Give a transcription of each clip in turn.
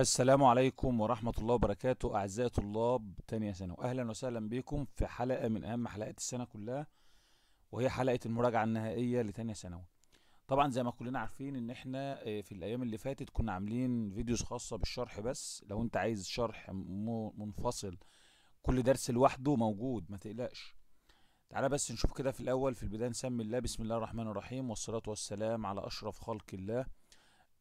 السلام عليكم ورحمة الله وبركاته أعزائي طلاب تانية ثانوي أهلا وسهلا بكم في حلقة من أهم حلقات السنة كلها وهي حلقة المراجعة النهائية لتانية ثانوي طبعا زي ما كلنا عارفين إن إحنا آه، في الأيام اللي فاتت كنا عاملين فيديوز خاصة بالشرح بس لو أنت عايز شرح منفصل كل درس لوحده موجود ما تقلقش تعالى بس نشوف كده في الأول في البداية نسمي الله بسم الله الرحمن الرحيم والصلاة والسلام على أشرف خلق الله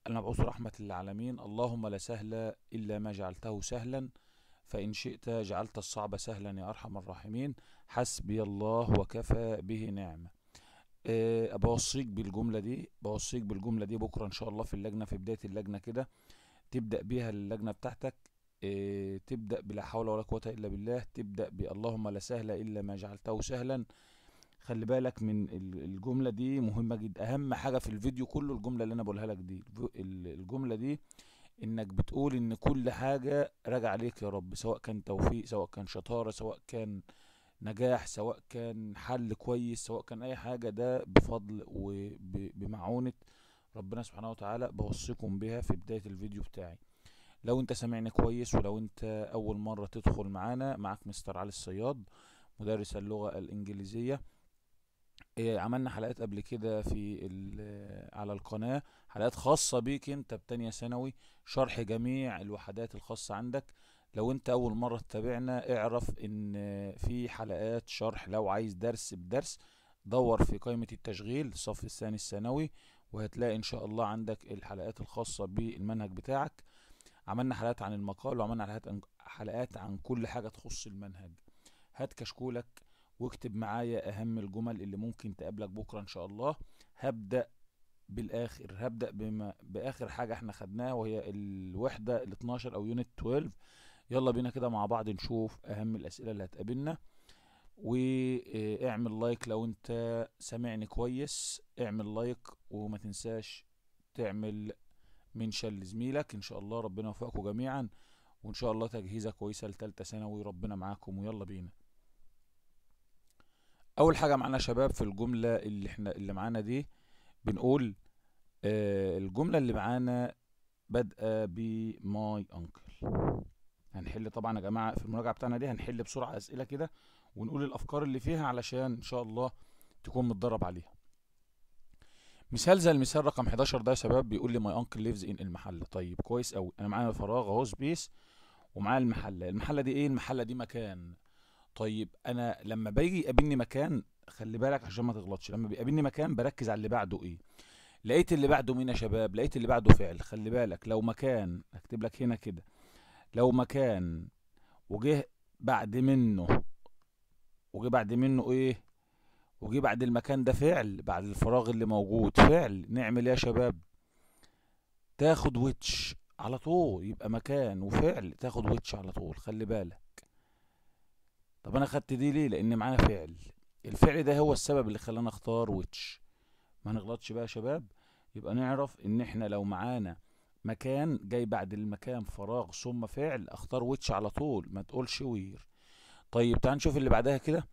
المبعوث نعم، رحمة للعالمين اللهم لا سهل إلا ما جعلته سهلا فإن شئت جعلت الصعب سهلا يا أرحم الراحمين حسبي الله وكفى به نعمة آه، أبوصيك بالجملة دي بوصيك بالجملة دي بكرة إن شاء الله في اللجنة في بداية اللجنة كده تبدأ بيها اللجنة بتاعتك آه، تبدأ بلا حول ولا قوة إلا بالله تبدأ بأ اللهم لا سهل إلا ما جعلته سهلا خلي بالك من الجمله دي مهمه جدا اهم حاجه في الفيديو كله الجمله اللي انا بقولها لك دي الجمله دي انك بتقول ان كل حاجه راجع عليك يا رب سواء كان توفيق سواء كان شطاره سواء كان نجاح سواء كان حل كويس سواء كان اي حاجه ده بفضل وبمعونه ربنا سبحانه وتعالى بوصيكم بها في بدايه الفيديو بتاعي لو انت سامعني كويس ولو انت اول مره تدخل معانا معاك مستر علي الصياد مدرس اللغه الانجليزيه إيه، عملنا حلقات قبل كده في على القناة حلقات خاصة بيك انت بتانية ثانوي شرح جميع الوحدات الخاصة عندك لو انت اول مرة تتابعنا اعرف ان في حلقات شرح لو عايز درس بدرس دور في قائمة التشغيل الصف الثاني الثانوي وهتلاقي ان شاء الله عندك الحلقات الخاصة بالمنهج بتاعك عملنا حلقات عن المقال وعملنا حلقات عن, حلقات عن كل حاجة تخص المنهج هات كشكولك واكتب معايا اهم الجمل اللي ممكن تقابلك بكره ان شاء الله هبدا بالاخر هبدا بما باخر حاجه احنا خدناها وهي الوحده ال 12 او يونت 12 يلا بينا كده مع بعض نشوف اهم الاسئله اللي هتقابلنا واعمل لايك لو انت سامعني كويس اعمل لايك وما تنساش تعمل منشن لزميلك ان شاء الله ربنا يوفقكم جميعا وان شاء الله تجهيزه كويسه لتالتة ثانوي ربنا معاكم ويلا بينا اول حاجه معانا شباب في الجمله اللي احنا اللي معانا دي بنقول آه الجمله اللي معانا بادئه بماي انكل هنحل طبعا يا جماعه في المراجعه بتاعنا دي هنحل بسرعه اسئله كده ونقول الافكار اللي فيها علشان ان شاء الله تكون متدرب عليها مثال زي المثال رقم 11 ده يا شباب بيقول لي ماي انكل ليفز ان المحل طيب كويس قوي انا معايا فراغ اهو سبيس ومعايا المحله المحله دي ايه المحله دي مكان طيب انا لما باجي يقابلني مكان خلي بالك عشان ما تغلطش لما بيقابلني مكان بركز على اللي بعده ايه لقيت اللي بعده مين يا شباب لقيت اللي بعده فعل خلي بالك لو مكان اكتب لك هنا كده لو مكان وجه بعد منه وجه بعد منه ايه وجه بعد المكان ده فعل بعد الفراغ اللي موجود فعل نعمل يا شباب تاخد ويتش على طول يبقى مكان وفعل تاخد ويتش على طول خلي بالك طب انا خدت دي ليه لان معانا فعل الفعل ده هو السبب اللي خلاني اختار ويتش ما نغلطش بقى يا شباب يبقى نعرف ان احنا لو معانا مكان جاي بعد المكان فراغ ثم فعل اختار ويتش على طول ما تقولش وير طيب تعال نشوف اللي بعدها كده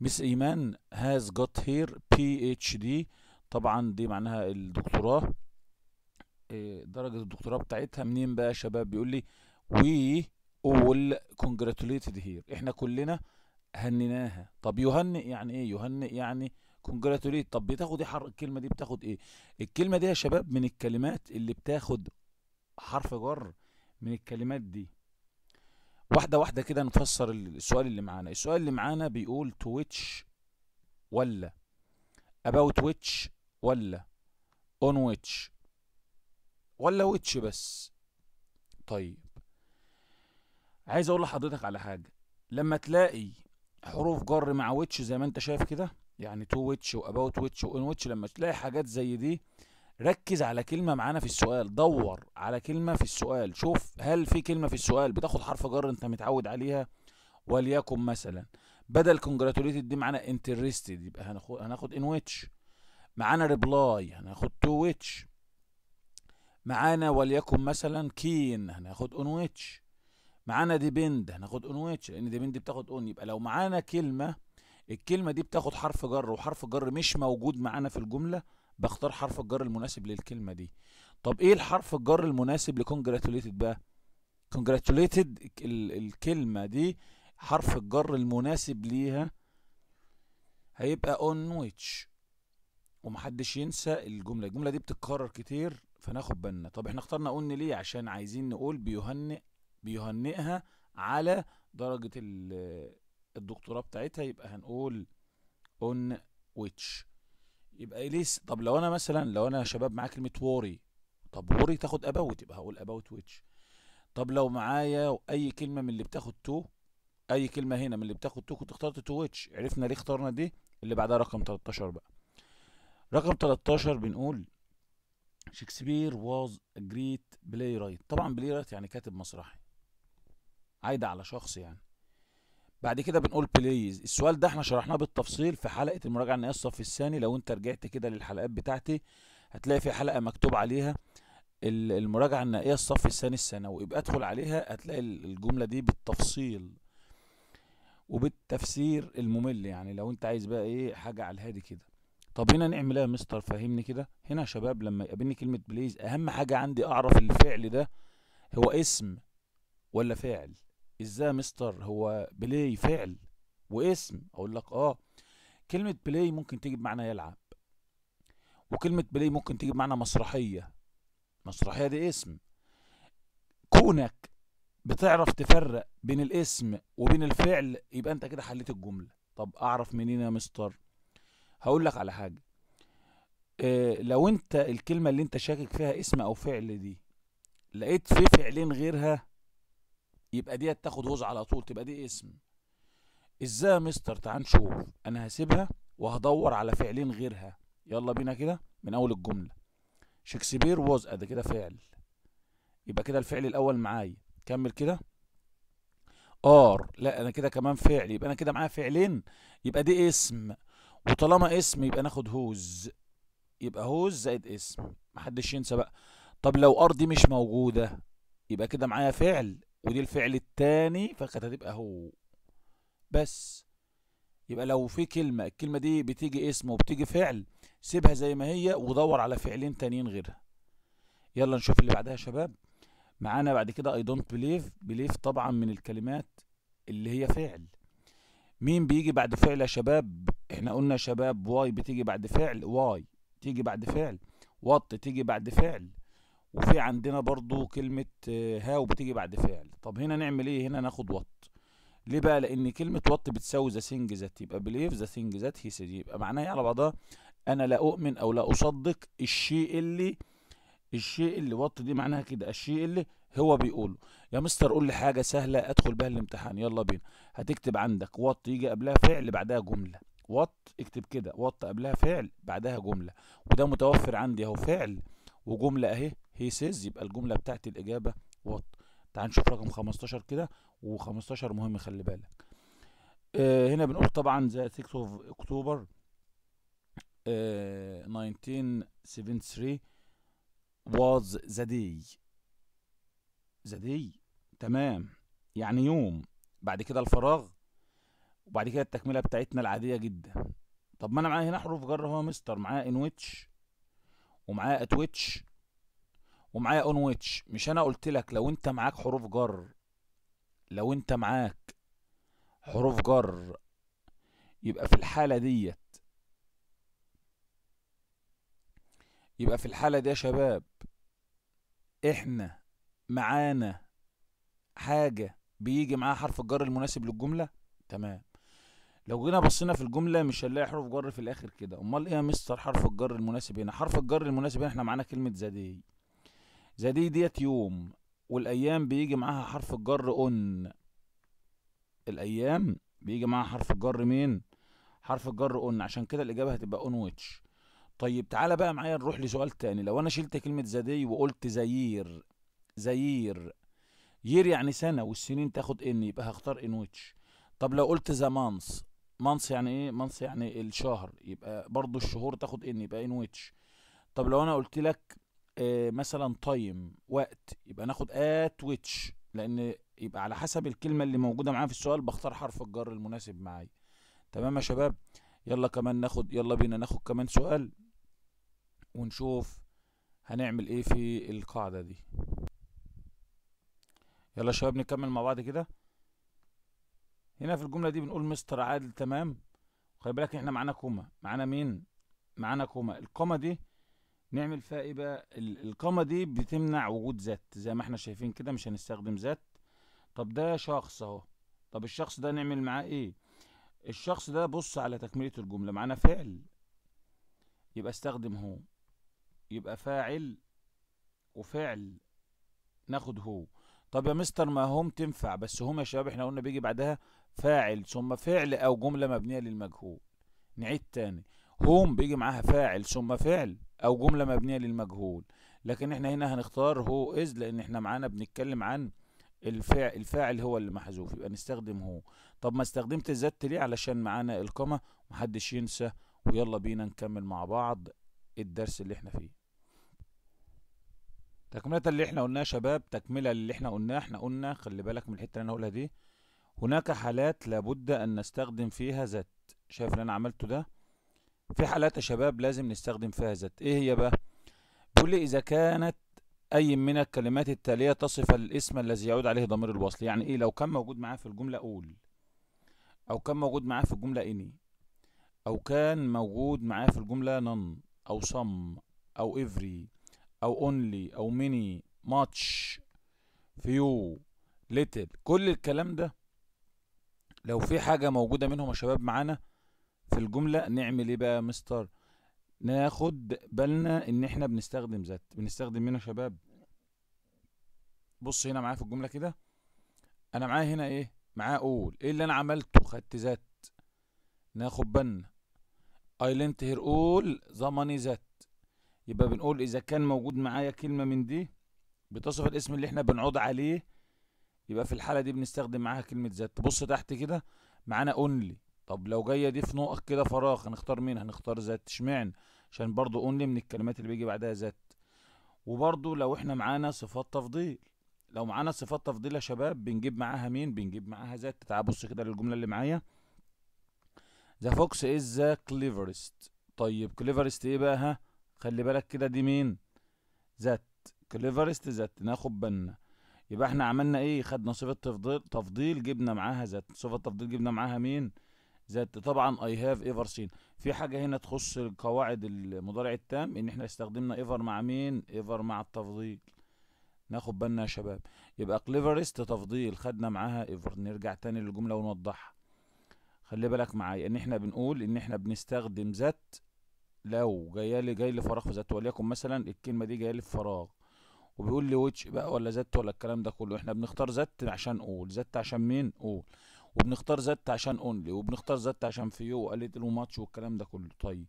مس ايمان هاز جوت هير بي اتش دي طبعا دي معناها الدكتوراه آه، درجة الدكتوراه بتاعتها منين بقى يا شباب بيقول لي وي قول congratulated here احنا كلنا هنيناها طب يهنئ يعني ايه يهنئ يعني congratulate طب بتاخد ايه حر... الكلمه دي بتاخد ايه الكلمه دي يا شباب من الكلمات اللي بتاخد حرف جر من الكلمات دي واحده واحده كده نفسر السؤال اللي معانا السؤال اللي معانا بيقول تو which ولا about which ولا on which ولا which بس طيب عايز اقول لحضرتك على حاجه لما تلاقي حروف جر مع ويتش زي ما انت شايف كده يعني تو ويتش واباوت ويتش وان ويتش لما تلاقي حاجات زي دي ركز على كلمه معانا في السؤال دور على كلمه في السؤال شوف هل في كلمه في السؤال بتاخد حرف جر انت متعود عليها وليكن مثلا بدل كونجراتوليتد دي معانا انترستد يبقى هناخد هناخد ان ويتش معانا ريبلاي هناخد تو ويتش معانا وليكن مثلا كين هناخد اون ويتش معانا ديبند هناخد اون ويتش لان ديبند بتاخد اون يبقى لو معانا كلمه الكلمه دي بتاخد حرف جر وحرف جر مش موجود معانا في الجمله بختار حرف الجر المناسب للكلمه دي طب ايه الحرف الجر المناسب لكونجراتوليتد بقى كونجراتوليتد الكلمه دي حرف الجر المناسب ليها هيبقى اون ويتش ومحدش ينسى الجمله الجمله دي بتتكرر كتير فناخد بالنا طب احنا اخترنا اون ليه عشان عايزين نقول بيهنئ بيهنئها على درجة الدكتوراه بتاعتها يبقى هنقول اون ويتش يبقى ليه طب لو انا مثلا لو انا شباب معايا كلمه ووري طب ووري تاخد اباوت يبقى هقول اباوت ويتش طب لو معايا اي كلمه من اللي بتاخد تو اي كلمه هنا من اللي بتاخد تو كنت اخترت تو ويتش عرفنا ليه اخترنا دي اللي بعدها رقم 13 بقى رقم 13 بنقول شكسبير واز جريت بلاي رايت طبعا بلاي رايت يعني كاتب مسرحي عايدة على شخص يعني بعد كده بنقول بليز السؤال ده احنا شرحناه بالتفصيل في حلقة المراجعة النهائية الصف الثاني لو انت رجعت كده للحلقات بتاعتي هتلاقي في حلقة مكتوب عليها المراجعة النهائية الصف الثاني الثانوي يبقى ادخل عليها هتلاقي الجملة دي بالتفصيل وبالتفسير الممل يعني لو انت عايز بقى ايه حاجة على الهادي كده طب هنا نعمل ايه يا مستر فهمني كده هنا يا شباب لما يقابلني كلمة بليز اهم حاجة عندي اعرف الفعل ده هو اسم ولا فاعل ازاي مستر هو بلاي فعل واسم اقول لك اه كلمه بلاي ممكن تيجي بمعنى يلعب وكلمه بلاي ممكن تيجي بمعنى مسرحيه مسرحيه دي اسم كونك بتعرف تفرق بين الاسم وبين الفعل يبقى انت كده حليت الجمله طب اعرف منين يا مستر هقول لك على حاجه إيه لو انت الكلمه اللي انت شاكك فيها اسم او فعل دي لقيت في فعلين غيرها يبقى ديت تاخد وز على طول تبقى دي اسم ازاي يا مستر تعال نشوف انا هسيبها وهدور على فعلين غيرها يلا بينا كده من اول الجمله شكسبير ووز ادي كده فعل يبقى كده الفعل الاول معايا كمل كده ار لا انا كده كمان فعل يبقى انا كده معايا فعلين يبقى دي اسم وطالما اسم يبقى ناخد هوز يبقى هوز زائد اسم محدش ينسى بقى طب لو ار دي مش موجوده يبقى كده معايا فعل ودي الفعل الثاني فكانت هتبقى هو بس يبقى لو في كلمة الكلمة دي بتيجي اسم وبتيجي فعل سيبها زي ما هي ودور على فعلين تانيين غيرها يلا نشوف اللي بعدها يا شباب معانا بعد كده اي دونت بليف بليف طبعا من الكلمات اللي هي فعل مين بيجي بعد فعل يا شباب احنا قلنا شباب واي بتيجي بعد فعل واي تيجي بعد فعل وات تيجي بعد فعل وفي عندنا برضو كلمة آه، هاو بتيجي بعد فعل طب هنا نعمل ايه هنا ناخد وط ليه بقى لان كلمة وط بتساوي ذا ثينج ذات يبقى بليف ذا ثينج ذات هي سيدي يبقى معناها إيه على بعضها انا لا اؤمن او لا اصدق الشيء اللي الشيء اللي وط دي معناها كده الشيء اللي هو بيقوله يا مستر قول لي حاجة سهلة ادخل بها الامتحان يلا بينا هتكتب عندك وط يجي قبلها فعل بعدها جملة وط اكتب كده وط قبلها فعل بعدها جملة وده متوفر عندي اهو فعل وجملة اهي هي سيز يبقى الجملة بتاعت الإجابة وات تعال نشوف رقم 15 كده و15 مهم خلي بالك آه هنا بنقول طبعا ذا 6 اوف اكتوبر آه 1973 was the day the day تمام يعني يوم بعد كده الفراغ وبعد كده التكمله بتاعتنا العاديه جدا طب ما انا معايا هنا حروف جر هو مستر معايا ان ويتش ومعايا ات ويتش ومعايا اون ويتش مش انا قلت لك لو انت معاك حروف جر لو انت معاك حروف جر يبقى في الحالة ديت يبقى في الحالة دي يا شباب احنا معانا حاجة بيجي معاها حرف الجر المناسب للجملة تمام لو جينا بصينا في الجملة مش هنلاقي حروف جر في الآخر كده أمال إيه يا مستر حرف الجر المناسب هنا حرف الجر المناسب هنا احنا معانا كلمة زادي إيه؟ زي دي ديت يوم والايام بيجي معاها حرف الجر اون الايام بيجي معاها حرف الجر مين حرف الجر اون عشان كده الاجابه هتبقى اون ويتش طيب تعالى بقى معايا نروح لسؤال تاني لو انا شلت كلمه زدي وقلت زيير زيير يير يعني سنه والسنين تاخد ان يبقى هختار ان ويتش طب لو قلت ذا مانس مانس يعني ايه مانس يعني الشهر يبقى برضو الشهور تاخد ان يبقى ان ويتش طب لو انا قلت لك آه، مثلا تايم وقت يبقى ناخد ات ويتش لان يبقى على حسب الكلمه اللي موجوده معايا في السؤال بختار حرف الجر المناسب معايا تمام يا شباب يلا كمان ناخد يلا بينا ناخد كمان سؤال ونشوف هنعمل ايه في القاعده دي يلا يا شباب نكمل مع بعض كده هنا في الجمله دي بنقول مستر عادل تمام خلي بالك احنا معانا كوما معانا مين معانا كوما الكوما دي نعمل فيها ايه بقى القامه دي بتمنع وجود ذات زي ما احنا شايفين كده مش هنستخدم ذات طب ده شخص اهو طب الشخص ده نعمل معاه ايه الشخص ده بص على تكمله الجمله معانا فعل يبقى استخدم هو يبقى فاعل وفعل ناخد هو طب يا مستر ما هم تنفع بس هم يا شباب احنا قلنا بيجي بعدها فاعل ثم فعل او جمله مبنيه للمجهول نعيد تاني هوم بيجي معاها فاعل ثم فعل او جمله مبنيه للمجهول لكن احنا هنا هنختار هو از لان احنا معانا بنتكلم عن الفاعل الفاعل هو اللي محذوف يبقى نستخدم هو طب ما استخدمت الذات ليه علشان معانا القمه محدش ينسى ويلا بينا نكمل مع بعض الدرس اللي احنا فيه تكملة اللي احنا قلناه يا شباب تكملة اللي احنا قلناه احنا قلنا خلي بالك من الحتة اللي انا هقولها دي هناك حالات لابد ان نستخدم فيها ذات شايف اللي انا عملته ده في حالات يا شباب لازم نستخدم فيها ذات ايه هي بقى بيقول لي اذا كانت اي من الكلمات التاليه تصف الاسم الذي يعود عليه ضمير الوصل يعني ايه لو كان موجود معاه في الجمله قول او كان موجود معاه في الجمله اني او كان موجود معاه في الجمله نن او صم او افري او اونلي او ميني ماتش فيو ليتل كل الكلام ده لو في حاجه موجوده منهم يا شباب معانا في الجمله نعمل ايه بقى يا مستر ناخد بالنا ان احنا بنستخدم ذات بنستخدم هنا شباب بص هنا معايا في الجمله كده انا معايا هنا ايه معايا اول ايه اللي انا عملته خدت ذات ناخد بالنا اي lent هير اول the ذات يبقى بنقول إذا كان موجود معايا كلمة من دي بتصف الاسم اللي احنا بنعود عليه يبقى في الحالة دي بنستخدم معاها كلمة ذات بص تحت كده معانا اونلي طب لو جايه دي في نقط كده فراغ هنختار مين هنختار ذات اشمعنى عشان برضو اونلي من الكلمات اللي بيجي بعدها ذات وبرضو لو احنا معانا صفات تفضيل لو معانا صفات تفضيل يا شباب بنجيب معاها مين بنجيب معاها ذات تعال بص كده للجمله اللي معايا ذا فوكس از ذا كليفرست طيب كليفرست ايه بقى ها خلي بالك كده دي مين ذات كليفرست ذات ناخد بالنا يبقى احنا عملنا ايه خدنا صفه تفضيل تفضيل جبنا معاها ذات صفه تفضيل جبنا معاها مين ذات طبعا اي هاف ايفر سين في حاجه هنا تخص قواعد المضارع التام ان احنا استخدمنا ايفر مع مين ايفر مع التفضيل ناخد بالنا يا شباب يبقى كليفرست تفضيل خدنا معاها ايفر نرجع تاني للجمله ونوضحها خلي بالك معايا ان احنا بنقول ان احنا بنستخدم ذات لو جايه لي جاي لي فراغ في ذات وليكن مثلا الكلمه دي جايه لي في فراغ وبيقول لي ويتش بقى ولا ذات ولا الكلام ده كله احنا بنختار ذات عشان قول ذات عشان مين قول وبنختار زت عشان اونلي وبنختار زت عشان فيو وقالت له ماتش والكلام ده كله طيب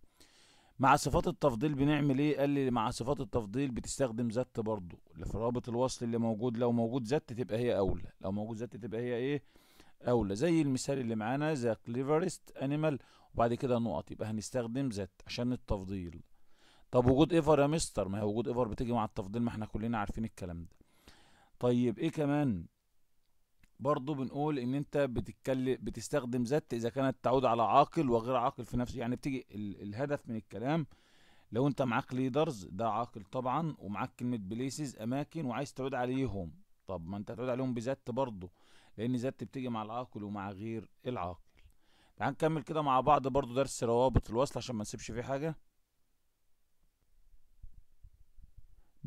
مع صفات التفضيل بنعمل ايه قال لي مع صفات التفضيل بتستخدم زت برضو في رابط الوصل اللي موجود لو موجود زت تبقى هي اولى لو موجود زت تبقى هي ايه اولى زي المثال اللي معانا ذا كليفرست انيمال وبعد كده نقط يبقى هنستخدم زت عشان التفضيل طب وجود ايفر يا مستر ما هي وجود ايفر بتيجي مع التفضيل ما احنا كلنا عارفين الكلام ده طيب ايه كمان برضه بنقول ان انت بتتكلم بتستخدم ذات اذا كانت تعود على عاقل وغير عاقل في نفسه يعني بتيجي ال... الهدف من الكلام لو انت معاك ليدرز ده عاقل طبعا ومعاك كلمه بليسز اماكن وعايز تعود عليهم طب ما انت هتعود عليهم بذات برضه لان ذات بتيجي مع العاقل ومع غير العاقل تعال نكمل كده مع بعض برضه درس روابط الوصل عشان ما نسيبش فيه حاجه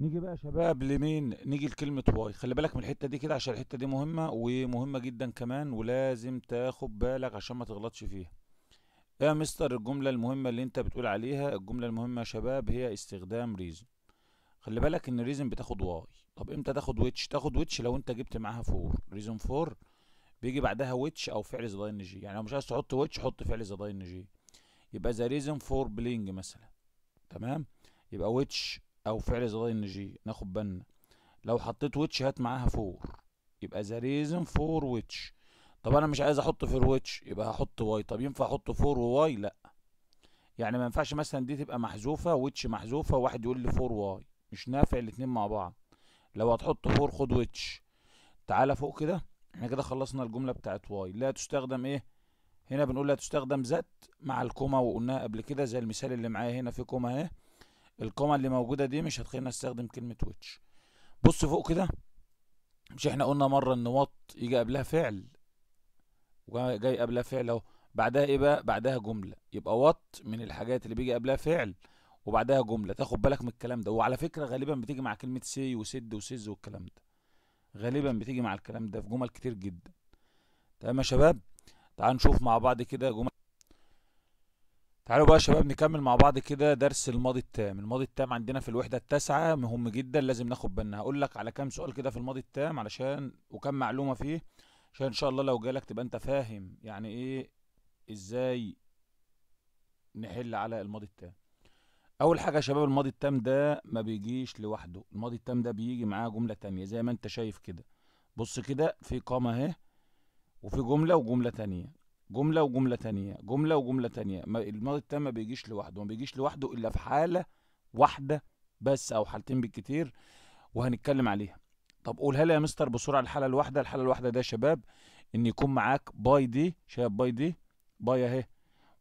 نيجي بقى شباب لمين نيجي لكلمة واي خلي بالك من الحتة دي كده عشان الحتة دي مهمة ومهمة جدا كمان ولازم تاخد بالك عشان ما تغلطش فيها يا مستر الجملة المهمة اللي انت بتقول عليها الجملة المهمة يا شباب هي استخدام ريزن خلي بالك ان ريزن بتاخد واي طب امتى تاخد ويتش تاخد ويتش لو انت جبت معاها فور ريزن فور بيجي بعدها ويتش او فعل زي ان جي يعني لو مش عايز تحط ويتش حط فعل زي ان جي يبقى ذا ريزن فور بلينج مثلا تمام يبقى ويتش او فعل صغير نجي ناخد بالنا لو حطيت ويتش هات معاها فور يبقى ذا ريزن فور ويتش طب انا مش عايز احط في الويتش يبقى هحط واي طب ينفع احط فور وواي لا يعني ما ينفعش مثلا دي تبقى محذوفه ويتش محذوفه واحد يقول لي فور واي مش نافع الاتنين مع بعض لو هتحط فور خد ويتش تعالى فوق كده احنا كده خلصنا الجمله بتاعت واي لا تستخدم ايه هنا بنقول لا تستخدم ذات مع الكوما وقلناها قبل كده زي المثال اللي معايا هنا في كوما اهي الكومه اللي موجوده دي مش هتخلينا نستخدم كلمه ويتش بص فوق كده مش احنا قلنا مره ان وات يجي قبلها فعل جاي قبلها فعل اهو بعدها ايه بقى بعدها جمله يبقى وات من الحاجات اللي بيجي قبلها فعل وبعدها جمله تاخد بالك من الكلام ده وعلى فكره غالبا بتيجي مع كلمه سي وسد وسيز والكلام ده غالبا بتيجي مع الكلام ده في جمل كتير جدا تمام يا شباب تعال نشوف مع بعض كده جمل تعالوا بقى يا شباب نكمل مع بعض كده درس الماضي التام الماضي التام عندنا في الوحدة التاسعة مهم جدا لازم ناخد بالنا هقول لك على كام سؤال كده في الماضي التام علشان وكم معلومة فيه عشان ان شاء الله لو جالك تبقى انت فاهم يعني ايه ازاي نحل على الماضي التام اول حاجة يا شباب الماضي التام ده ما بيجيش لوحده الماضي التام ده بيجي معاه جملة تانية زي ما انت شايف كده بص كده في قامة اهي وفي جملة وجملة تانية جمله وجمله تانية جمله وجمله تانية الماضي التام ما بيجيش لوحده ما بيجيش لوحده الا في حاله واحده بس او حالتين بالكتير وهنتكلم عليها طب قولها لي يا مستر بسرعه الحاله الواحده الحاله الواحده ده يا شباب ان يكون معاك باي دي شايف باي دي باي اهي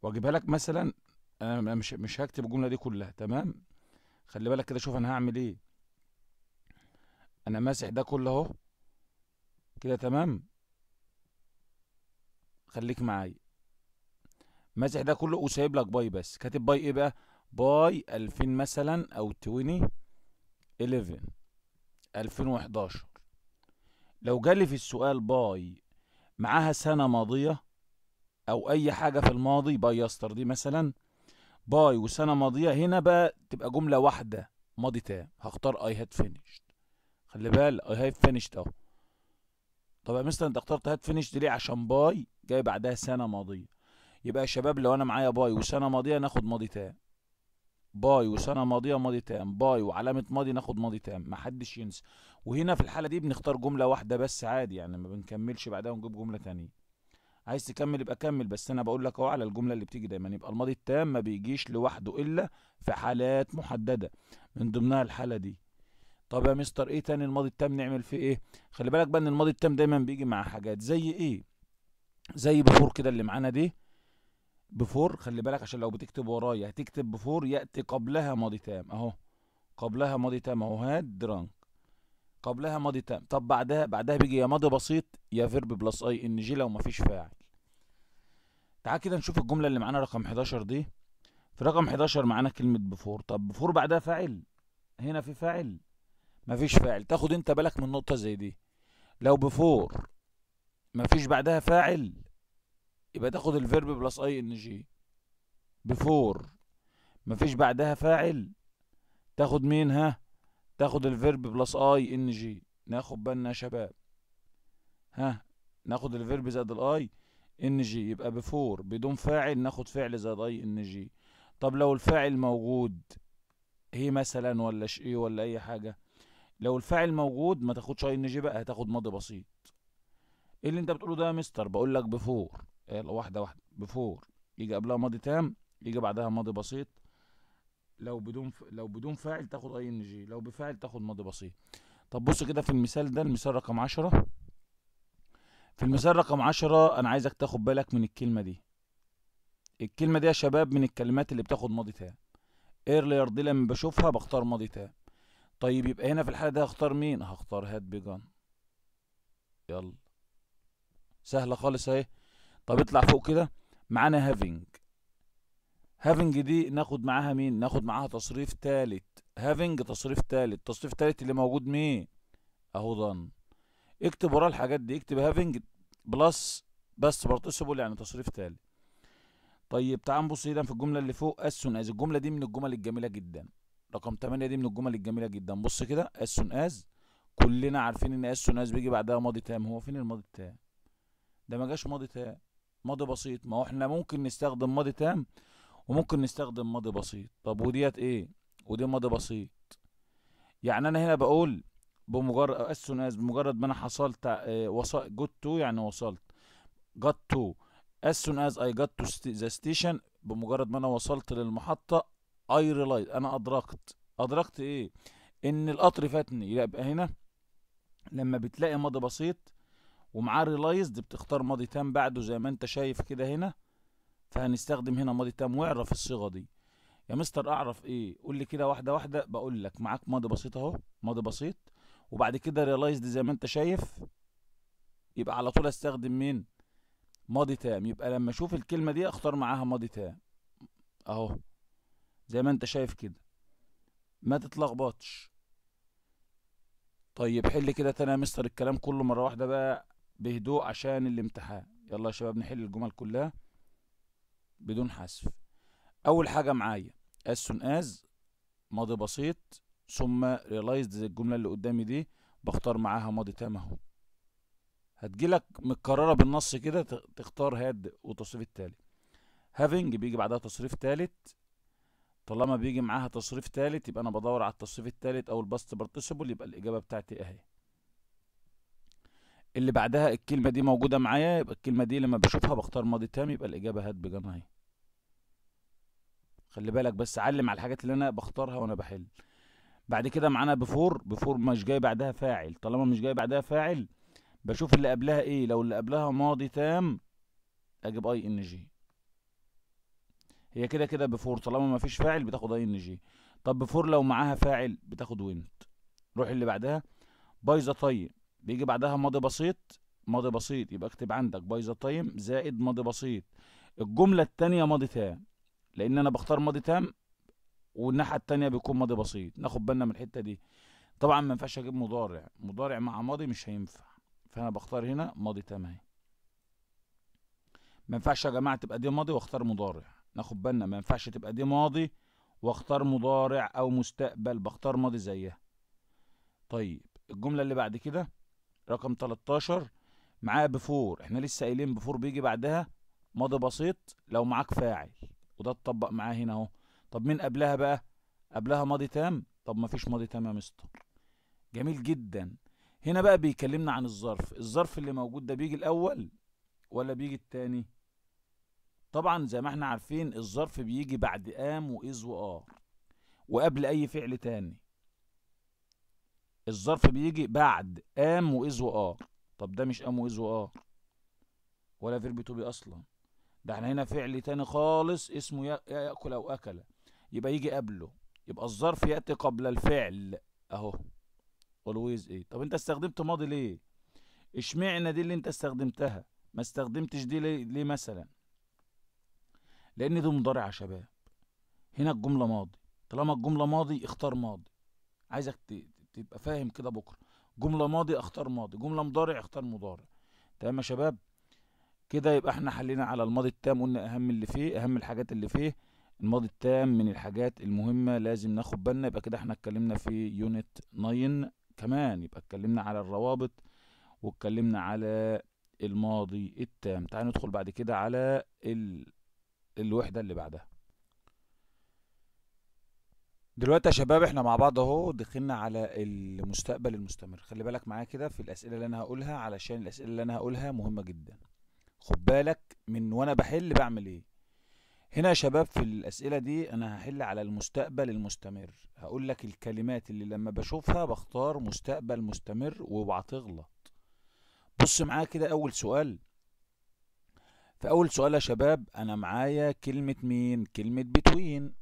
واجيبها لك مثلا انا مش مش هكتب الجمله دي كلها تمام خلي بالك كده شوف انا هعمل ايه انا ماسح ده كله اهو كده تمام خليك معايا مسح ده كله وسايب لك باي بس كاتب باي ايه بقى باي 2000 مثلا او 2011 2011 لو جالي في السؤال باي معاها سنه ماضيه او اي حاجه في الماضي باي يستر دي مثلا باي وسنه ماضيه هنا بقى تبقى جمله واحده ماضي تام هختار اي هاد فينيش خلي بال اي هاد فينيش اهو طب يا مستر انت اخترت هات فينش ليه عشان باي جاي بعدها سنه ماضيه يبقى يا شباب لو انا معايا باي وسنه ماضيه ناخد ماضي تام باي وسنه ماضيه ماضي تام باي وعلامه ماضي ناخد ماضي تام محدش ينسى وهنا في الحاله دي بنختار جمله واحده بس عادي يعني ما بنكملش بعدها ونجيب جمله ثانيه عايز تكمل يبقى كمل بس انا بقول لك اهو على الجمله اللي بتيجي دايما يبقى الماضي التام ما بيجيش لوحده الا في حالات محدده من ضمنها الحاله دي طب يا مستر ايه تاني الماضي التام نعمل فيه ايه خلي بالك بقى ان الماضي التام دايما بيجي مع حاجات زي ايه زي بفور كده اللي معانا دي بفور خلي بالك عشان لو بتكتب ورايا هتكتب بفور ياتي قبلها ماضي تام اهو قبلها ماضي تام اهو هاد درانك قبلها ماضي تام طب بعدها بعدها بيجي يا ماضي بسيط يا فيرب بلس اي ان جي لو مفيش فاعل تعال كده نشوف الجمله اللي معانا رقم 11 دي في رقم 11 معانا كلمه بفور طب بفور بعدها فاعل هنا في فاعل مفيش فاعل تاخد انت بالك من نقطة زي دي لو بفور مفيش بعدها فاعل يبقى تاخد الفيرب بلس اي ان جي بفور مفيش بعدها فاعل تاخد مين ها تاخد الفيرب بلس اي ان جي ناخد بالنا يا شباب ها ناخد الفيرب زائد الاي ان جي يبقى بفور بدون فاعل ناخد فعل زائد اي ان جي طب لو الفاعل موجود هي مثلا ولا شيء إيه ولا اي حاجه لو الفاعل موجود ما تاخدش اي ان جي بقى هتاخد ماضي بسيط ايه اللي انت بتقوله ده يا مستر بقول لك بفور يلا واحده واحده بفور يجي قبلها ماضي تام يجي بعدها ماضي بسيط لو بدون ف... لو بدون فاعل تاخد اي ان جي لو بفاعل تاخد ماضي بسيط طب بص كده في المثال ده المثال رقم 10 في المثال رقم 10 انا عايزك تاخد بالك من الكلمه دي الكلمه دي يا شباب من الكلمات اللي بتاخد ماضي تام ايرلير دي لما بشوفها بختار ماضي تام طيب يبقى هنا في الحالة دي هختار مين هختار هات بيجان يلا سهلة خالص اهي طب اطلع فوق كده معانا هافينج هافينج دي ناخد معاها مين ناخد معاها تصريف تالت هافينج تصريف تالت تصريف تالت اللي موجود مين اهو ضن اكتب ورا الحاجات دي اكتب هافينج بلس بس بارتيسيبل يعني تصريف تالت طيب تعال نبص هنا في الجمله اللي فوق اسون از الجمله دي من الجمل الجميله جدا رقم 8 دي من الجمل الجميله جدا بص كده اس سناز كلنا عارفين ان اس سناز بيجي بعدها ماضي تام هو فين الماضي التام ده ما جاش ماضي تام ماضي بسيط ما هو احنا ممكن نستخدم ماضي تام وممكن نستخدم ماضي بسيط طب وديت ايه ودي ماضي بسيط يعني انا هنا بقول بمجرد اس سناز بمجرد ما انا حصلت وصلت جوت تو يعني وصلت جت تو as soon as اي got تو ذا ستيشن بمجرد ما انا وصلت للمحطة اي ريلايز انا ادركت ادركت ايه ان القطر فاتني يبقى هنا لما بتلاقي ماضي بسيط ومعاه ريلايز بتختار ماضي تام بعده زي ما انت شايف كده هنا فهنستخدم هنا ماضي تام واعرف الصيغه دي يا مستر اعرف ايه قول لي كده واحده واحده بقول لك معاك ماضي بسيط اهو ماضي بسيط وبعد كده ريلايز زي ما انت شايف يبقى على طول استخدم مين ماضي تام يبقى لما اشوف الكلمه دي اختار معاها ماضي تام اهو زي ما انت شايف كده ما تتلخبطش طيب حل كده تاني يا مستر الكلام كله مره واحده بقى بهدوء عشان الامتحان يلا يا شباب نحل الجمل كلها بدون حذف اول حاجه معايا as soon as ماضي بسيط ثم realized زي الجمله اللي قدامي دي بختار معاها ماضي تام اهو هتجيلك متكرره بالنص كده تختار هاد والتصريف التالي having بيجي بعدها تصريف تالت طالما بيجي معاها تصريف تالت يبقى انا بدور على التصريف التالت او الباست بارتيسيبل يبقى الاجابه بتاعتي اهي اللي بعدها الكلمه دي موجوده معايا يبقى الكلمه دي لما بشوفها بختار ماضي تام يبقى الاجابه هات بجنى اهي خلي بالك بس علم على الحاجات اللي انا بختارها وانا بحل بعد كده معانا بفور بفور مش جاي بعدها فاعل طالما مش جاي بعدها فاعل بشوف اللي قبلها ايه لو اللي قبلها ماضي تام اجيب اي ان جي هي كده كده بفور طالما ما فيش فاعل بتاخد اي ان جي طب بفور لو معاها فاعل بتاخد وينت روح اللي بعدها بايظه طيب بيجي بعدها ماضي بسيط ماضي بسيط يبقى اكتب عندك بايظه طيب زائد ماضي بسيط الجمله الثانيه ماضي تام لان انا بختار ماضي تام والناحيه الثانيه بيكون ماضي بسيط ناخد بالنا من الحته دي طبعا ما ينفعش اجيب مضارع مضارع مع ماضي مش هينفع فانا بختار هنا ماضي تام اهي ما ينفعش يا جماعه تبقى دي ماضي واختار مضارع ناخد بالنا ما ينفعش تبقى دي ماضي واختار مضارع او مستقبل بختار ماضي زيها طيب الجمله اللي بعد كده رقم 13 معاه بفور احنا لسه قايلين بفور بيجي بعدها ماضي بسيط لو معاك فاعل وده اتطبق معاه هنا اهو طب مين قبلها بقى قبلها ماضي تام طب ما فيش ماضي تام يا مستر جميل جدا هنا بقى بيكلمنا عن الظرف الظرف اللي موجود ده بيجي الاول ولا بيجي التاني طبعا زي ما احنا عارفين الظرف بيجي بعد ام واذ وار وقبل اي فعل تاني الظرف بيجي بعد ام واذ وار طب ده مش ام واذ وار ولا فيرب تو بي اصلا ده احنا هنا فعل تاني خالص اسمه ياكل او اكل يبقى يجي قبله يبقى الظرف ياتي قبل الفعل اهو اولويز ايه طب انت استخدمت ماضي ليه اشمعنى دي اللي انت استخدمتها ما استخدمتش دي ليه, ليه مثلا لأن دي مضارع يا شباب هنا الجملة ماضي طالما الجملة ماضي اختار ماضي عايزك تبقى فاهم كده بكرة جملة ماضي اختار ماضي جملة مضارع اختار مضارع تمام يا شباب كده يبقى احنا حلينا على الماضي التام قلنا أهم اللي فيه أهم الحاجات اللي فيه الماضي التام من الحاجات المهمة لازم ناخد بالنا يبقى كده احنا اتكلمنا في يونت 9 كمان يبقى اتكلمنا على الروابط واتكلمنا على الماضي التام تعال ندخل بعد كده على ال الوحده اللي بعدها دلوقتي يا شباب احنا مع بعض اهو دخلنا على المستقبل المستمر خلي بالك معايا كده في الاسئله اللي انا هقولها علشان الاسئله اللي انا هقولها مهمه جدا خد بالك من وانا بحل بعمل ايه هنا يا شباب في الاسئله دي انا هحل على المستقبل المستمر هقول لك الكلمات اللي لما بشوفها بختار مستقبل مستمر وبعتغلط بص معايا كده اول سؤال فأول سؤال يا شباب أنا معايا كلمة مين؟ كلمة بتوين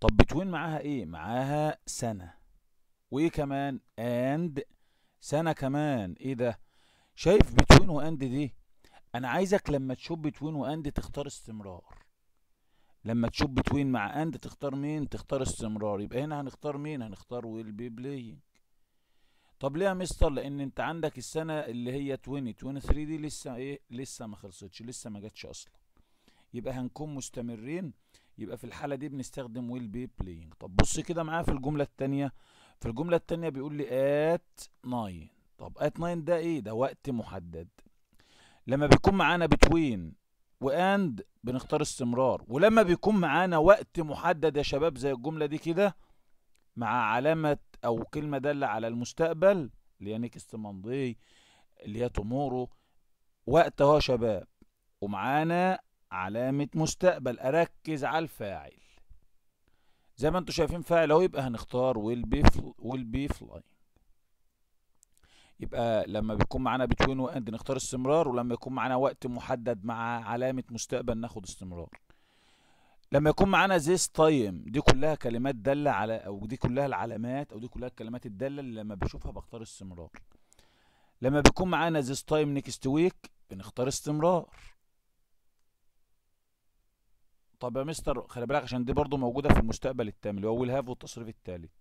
طب بتوين معاها إيه؟ معاها سنة وإيه كمان؟ أند سنة كمان إيه ده؟ شايف بتوين وأند دي؟ أنا عايزك لما تشوف بتوين وأند تختار استمرار لما تشوف بتوين مع أند تختار مين؟ تختار استمرار يبقى هنا هنختار مين؟ هنختار ويل بي بلاين طب ليه يا مستر لان انت عندك السنه اللي هي 2023 دي لسه ايه لسه ما خلصتش لسه ما جاتش اصلا يبقى هنكون مستمرين يبقى في الحاله دي بنستخدم ويل بي بلاينج طب بص كده معايا في الجمله الثانيه في الجمله الثانيه بيقول لي ات 9 طب ات 9 ده ايه ده وقت محدد لما بيكون معانا بتوين واند بنختار استمرار ولما بيكون معانا وقت محدد يا شباب زي الجمله دي كده مع علامه أو كلمة دالة على المستقبل اللي هي نيكست مانداي اللي هي تومورو وقت هو شباب ومعانا علامة مستقبل أركز على الفاعل زي ما انتم شايفين فاعل اهو يبقى هنختار ويل بي ويل بي flying يبقى لما بيكون معانا بتوين واند نختار استمرار ولما يكون معانا وقت محدد مع علامة مستقبل ناخد استمرار لما يكون معانا this تايم دي كلها كلمات دالة على أو دي كلها العلامات أو دي كلها الكلمات الدالة اللي لما بشوفها بختار استمرار لما بيكون معانا this تايم next week بنختار استمرار طب يا مستر خلي بالك عشان دي برضو موجودة في المستقبل التام اللي هو have والتصريف التالت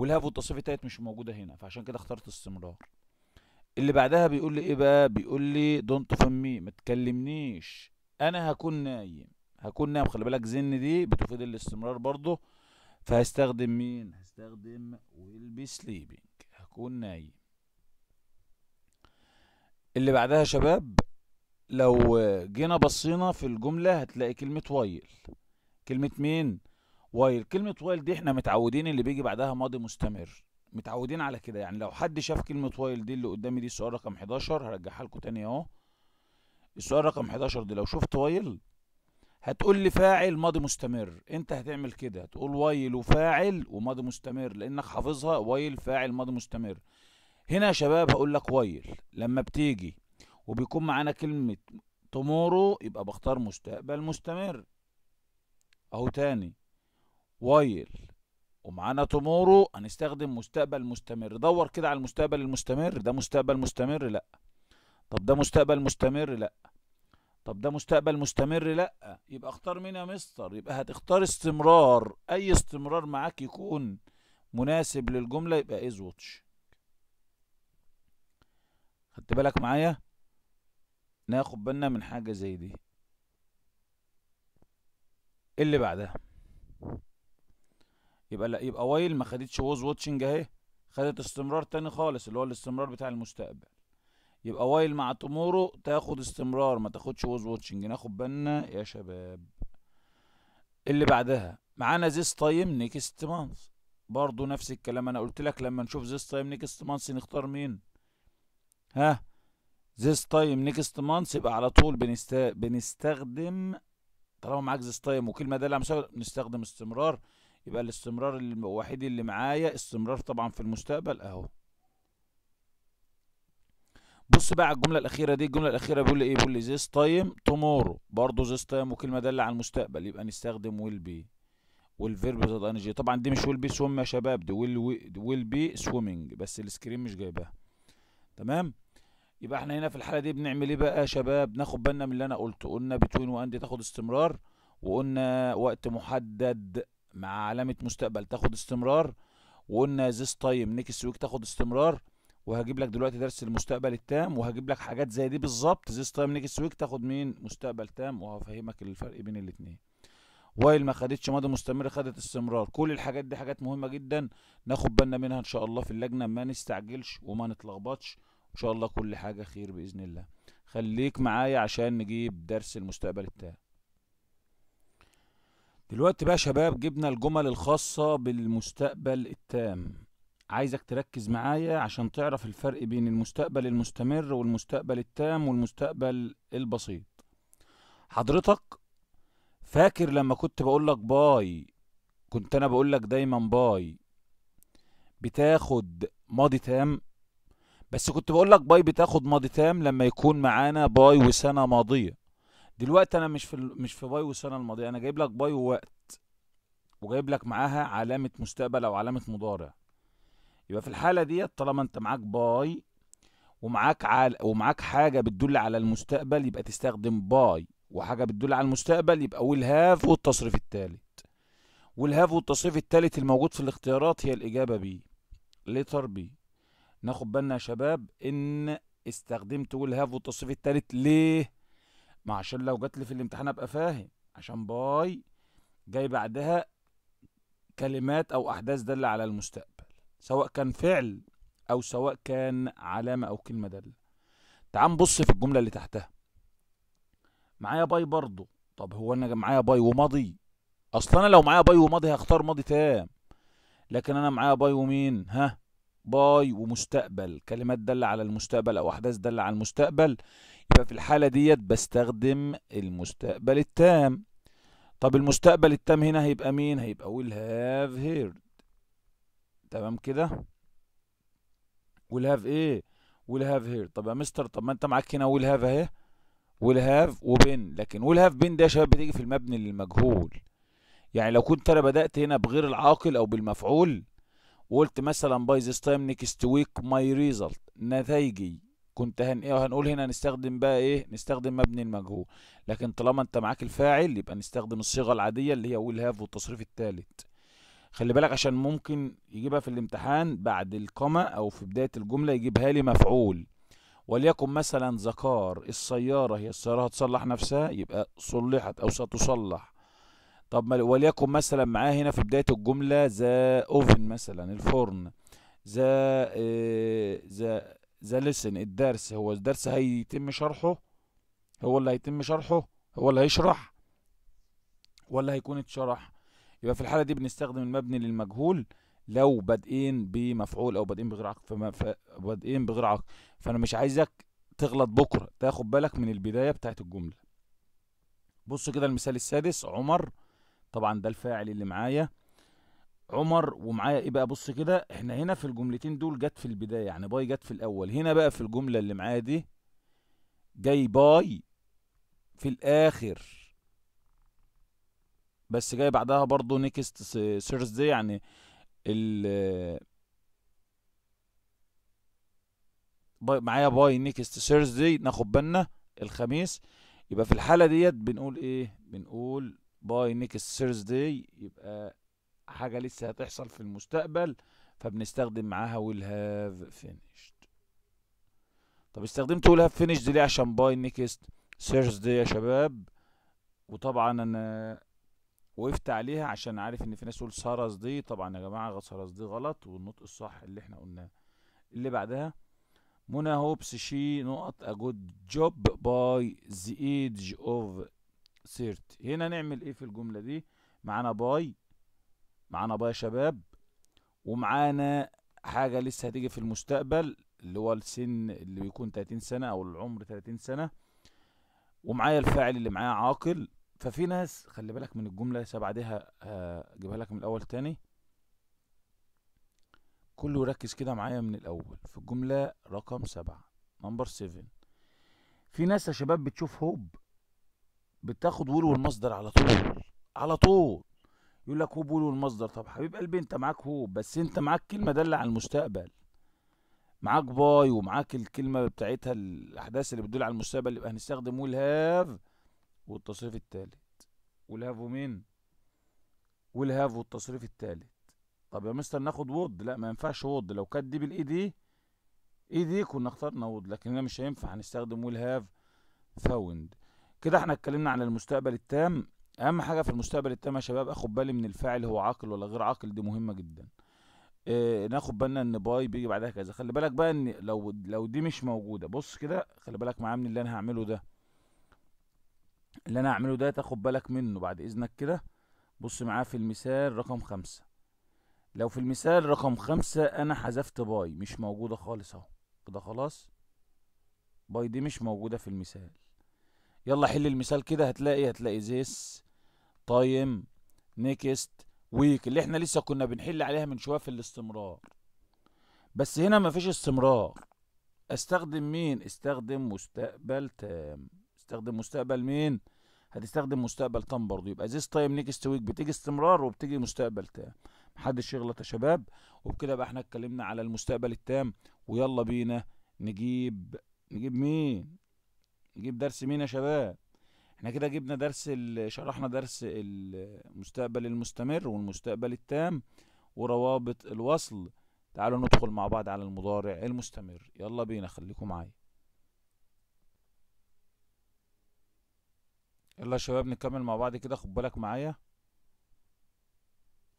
have والتصريف التالت مش موجودة هنا فعشان كده اخترت استمرار اللي بعدها بيقول لي ايه بقى بيقول لي دونت فمي ما تكلمنيش انا هكون نايم هكون نايم خلي بالك زن دي بتفيد الاستمرار برضه فهستخدم مين هستخدم ويل بي سليبنج هكون نايم اللي بعدها يا شباب لو جينا بصينا في الجملة هتلاقي كلمة وايل كلمة مين وايل كلمة وايل دي احنا متعودين اللي بيجي بعدها ماضي مستمر متعودين على كده يعني لو حد شاف كلمة وايل دي اللي قدامي دي السؤال رقم 11 هرجعها لكم تاني اهو السؤال رقم 11 دي لو شفت وايل هتقول لي فاعل ماضي مستمر انت هتعمل كده تقول ويل وفاعل وماضي مستمر لانك حافظها ويل فاعل ماضي مستمر هنا يا شباب هقول لك ويل لما بتيجي وبيكون معانا كلمة تومورو يبقى بختار مستقبل مستمر اهو تاني ويل ومعانا تومورو هنستخدم مستقبل مستمر دور كده على المستقبل المستمر ده مستقبل مستمر لا طب ده مستقبل مستمر لا طب ده مستقبل مستمر لا يبقى اختار مين يا مستر يبقى هتختار استمرار اي استمرار معاك يكون مناسب للجملة يبقى از واتش خدت بالك معايا ناخد بالنا من حاجة زي دي اللي بعدها يبقى لا يبقى وايل ما خدتش ووز واتشنج اهي خدت استمرار تاني خالص اللي هو الاستمرار بتاع المستقبل يبقى وايل مع تومورو تاخد استمرار ما تاخدش ووز واتشنج ناخد بالنا يا شباب اللي بعدها معانا زيس تايم نيكست مانث برضو نفس الكلام انا قلت لك لما نشوف زيس تايم نيكست مانث نختار مين ها زيس تايم نيكست مانث يبقى على طول بنست... بنستخدم طالما معاك زيس تايم وكلمه ده اللي نستخدم استمرار يبقى الاستمرار الوحيد اللي معايا استمرار طبعا في المستقبل اهو بص بقى على الجمله الاخيره دي الجمله الاخيره بيقول لي ايه بيقول لي ذيس تايم تومورو برضه ذيس تايم وكلمه داله على المستقبل يبقى نستخدم ويل بي والفيرب زائد ان جي طبعا دي مش ويل بي سويم يا شباب دي ويل ويل بي سويمنج بس السكرين مش جايباها تمام يبقى احنا هنا في الحاله دي بنعمل ايه بقى يا شباب ناخد بالنا من اللي انا قلته قلنا بتوين واندي تاخد استمرار وقلنا وقت محدد مع علامه مستقبل تاخد استمرار وقلنا ذيس تايم نيكست ويك تاخد استمرار وهجيب لك دلوقتي درس المستقبل التام وهجيب لك حاجات زي دي بالظبط زي تايم نيكست ويك تاخد مين مستقبل تام وهفهمك الفرق بين الاثنين وايل ما خدتش ماضي مستمر خدت استمرار كل الحاجات دي حاجات مهمه جدا ناخد بالنا منها ان شاء الله في اللجنه ما نستعجلش وما نتلخبطش ان شاء الله كل حاجه خير باذن الله خليك معايا عشان نجيب درس المستقبل التام دلوقتي بقى شباب جبنا الجمل الخاصه بالمستقبل التام عايزك تركز معايا عشان تعرف الفرق بين المستقبل المستمر والمستقبل التام والمستقبل البسيط حضرتك فاكر لما كنت بقولك باي كنت انا بقولك دايما باي بتاخد ماضي تام بس كنت بقولك باي بتاخد ماضي تام لما يكون معانا باي وسنة ماضية دلوقتي انا مش في مش في باي وسنة الماضية انا جايب لك باي ووقت وجايب لك معاها علامة مستقبل او علامة مضارع يبقى في الحالة ديت طالما انت معاك باي ومعاك عال ومعاك حاجة بتدل على المستقبل يبقى تستخدم باي وحاجة بتدل على المستقبل يبقى ويل هاف والتصريف الثالث ويل هاف والتصريف الثالث الموجود في الاختيارات هي الإجابة بي لتر بي ناخد بالنا يا شباب إن استخدمت ويل هاف والتصريف الثالث ليه؟ ما عشان لو جات لي في الامتحان ابقى فاهم عشان باي جاي بعدها كلمات او احداث دل على المستقبل سواء كان فعل أو سواء كان علامة أو كلمة دالة تعال نبص في الجملة اللي تحتها معايا باي برضه طب هو أنا معايا باي وماضي أصل أنا لو معايا باي وماضي هختار ماضي تام لكن أنا معايا باي ومين ها باي ومستقبل كلمات دالة على المستقبل أو أحداث دالة على المستقبل يبقى في الحالة ديت بستخدم المستقبل التام طب المستقبل التام هنا هيبقى مين هيبقى will have heard تمام كده ويل هاف ايه ويل هاف هير طب يا مستر طب ما انت معاك هنا ويل هاف اهي ويل هاف وبين لكن ويل هاف بين ده يا شباب بتيجي في المبني للمجهول يعني لو كنت انا بدات هنا بغير العاقل او بالمفعول وقلت مثلا باي ذيس تايم نيكست ويك ماي ريزلت نتايجي كنت هن ايه هنقول هنا نستخدم بقى ايه نستخدم مبني المجهول لكن طالما انت معاك الفاعل يبقى نستخدم الصيغه العاديه اللي هي ويل هاف والتصريف الثالث خلي بالك عشان ممكن يجيبها في الامتحان بعد القمة أو في بداية الجملة يجيبها لي مفعول وليكن مثلا ذكار السيارة هي السيارة هتصلح نفسها يبقى صلحت أو ستصلح طب وليكن مثلا معاه هنا في بداية الجملة ذا أوفن مثلا الفرن ذا آه، ذا ذا لسن الدرس هو الدرس هيتم شرحه هو اللي هيتم شرحه هو اللي هيشرح ولا هيكون اتشرح يبقى في الحالة دي بنستخدم المبني للمجهول لو بادئين بمفعول او بادئين بغير عقد فبادئين بغير عقد فانا مش عايزك تغلط بكره تاخد بالك من البدايه بتاعت الجمله بص كده المثال السادس عمر طبعا ده الفاعل اللي معايا عمر ومعايا ايه بقى بص كده احنا هنا في الجملتين دول جت في البدايه يعني باي جت في الاول هنا بقى في الجمله اللي معايا دي جاي باي في الاخر بس جاي بعدها برضو نيكست سيرزداي يعني ال معايا باي نيكست سيرزداي ناخد بالنا الخميس يبقى في الحالة ديت بنقول ايه بنقول باي نيكست سيرزداي يبقى حاجة لسه هتحصل في المستقبل فبنستخدم معاها ويل هاف فينيشد طب استخدمت ويل هاف فينيشد ليه عشان باي نيكست سيرزداي يا شباب وطبعا انا وقفت عليها عشان عارف ان في ناس تقول سرس دي طبعا يا جماعه سرس دي غلط والنطق الصح اللي احنا قلناه اللي بعدها منى هوبس شي نقط ا جود جوب باي ذا ايدج اوف سيرت هنا نعمل ايه في الجمله دي معانا باي معانا باي شباب ومعانا حاجه لسه هتيجي في المستقبل اللي هو السن اللي بيكون 30 سنه او العمر 30 سنه ومعايا الفاعل اللي معايا عاقل ففي ناس خلي بالك من الجمله بعدها اجيبها آه، لك من الاول تاني كله ركز كده معايا من الاول في الجمله رقم سبعة نمبر 7 في ناس يا شباب بتشوف هوب بتاخد ولو المصدر على طول على طول يقول لك هوب ولو المصدر طب حبيب قلبي انت معاك هوب بس انت معاك كلمه داله على المستقبل معاك باي ومعاك الكلمه بتاعتها الاحداث اللي بتدل على المستقبل يبقى هنستخدم ويل هاف والتصريف الثالث والهاف ومين والهاف والتصريف الثالث طب يا مستر ناخد وود لا ما ينفعش وود لو كانت دي بالاي دي اي دي كنا اخترنا وود لكن هنا مش هينفع هنستخدم ويل هاف فاوند كده احنا اتكلمنا عن المستقبل التام اهم حاجه في المستقبل التام يا شباب اخد بالي من الفاعل هو عاقل ولا غير عاقل دي مهمه جدا إيه ناخد بالنا ان باي بيجي بعدها كذا خلي بالك بقى ان لو لو دي مش موجوده بص كده خلي بالك معايا من اللي انا هعمله ده اللي انا هعمله ده تاخد بالك منه بعد اذنك كده بص معاه في المثال رقم خمسة لو في المثال رقم خمسة انا حذفت باي مش موجودة خالص اهو كده خلاص باي دي مش موجودة في المثال يلا حل المثال كده هتلاقي هتلاقي زيس تايم نيكست ويك اللي احنا لسه كنا بنحل عليها من شوية في الاستمرار بس هنا مفيش استمرار استخدم مين استخدم مستقبل تام استخدم مستقبل مين هتستخدم مستقبل تام برضه يبقى ذيس تايم نيكست ويك بتيجي استمرار وبتيجي مستقبل تام محدش يغلط يا شباب وبكده بقى احنا اتكلمنا على المستقبل التام ويلا بينا نجيب نجيب مين نجيب درس مين يا شباب احنا كده جبنا درس شرحنا درس المستقبل المستمر والمستقبل التام وروابط الوصل تعالوا ندخل مع بعض على المضارع المستمر يلا بينا خليكم معايا يلا يا شباب نكمل مع بعض كده خد بالك معايا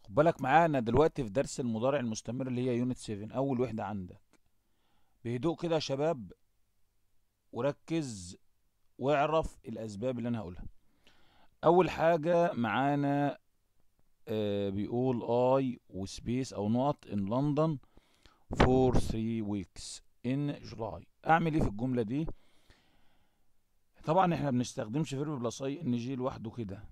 خد بالك معايا انا دلوقتي في درس المضارع المستمر اللي هي يونت 7 اول وحده عندك بهدوء كده يا شباب وركز واعرف الاسباب اللي انا هقولها اول حاجه معانا آه بيقول اي وسبيس او نقط ان لندن فور 3 ويكس ان جولاي اعمل ايه في الجمله دي طبعا احنا بنستخدمش فيرب بلس اي ان جي لوحده كده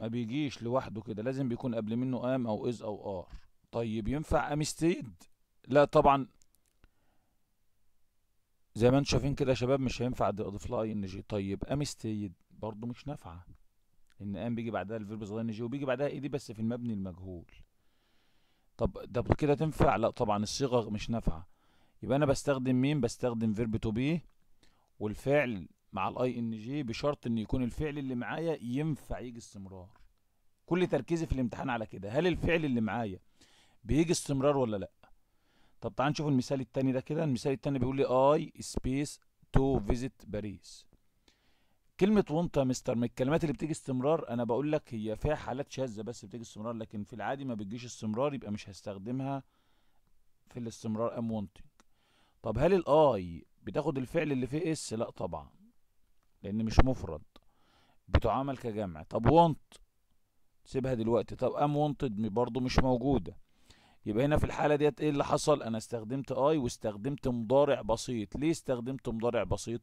ما بيجيش لوحده كده لازم بيكون قبل منه ام او از او ار طيب ينفع ام ستيد لا طبعا زي ما انتم شايفين كده يا شباب مش هينفع اضيف لها اي ان جي طيب ام ستيد برضه مش نافعه لان ام بيجي بعدها الفيرب صغير ان جي وبيجي بعدها اي دي بس في المبني المجهول طب ده كده تنفع لا طبعا الصيغه مش نافعه يبقى انا بستخدم مين بستخدم فيرب تو بي والفعل مع الاي ان جي بشرط ان يكون الفعل اللي معايا ينفع يجي استمرار كل تركيزي في الامتحان على كده هل الفعل اللي معايا بيجي استمرار ولا لا طب تعال نشوف المثال التاني ده كده المثال التاني بيقول لي اي سبيس تو فيزيت باريس كلمة وانت يا مستر من الكلمات اللي بتيجي استمرار انا بقول لك هي فيها حالات شاذة بس بتيجي استمرار لكن في العادي ما بتجيش استمرار يبقى مش هستخدمها في الاستمرار ام وانتنج طب هل الاي بتاخد الفعل اللي فيه اس لا طبعا لان مش مفرد بتعامل كجمع طب وانت سيبها دلوقتي طب ام وانتد برضو مش موجوده يبقى هنا في الحاله ديت ايه اللي حصل انا استخدمت اي واستخدمت مضارع بسيط ليه استخدمت مضارع بسيط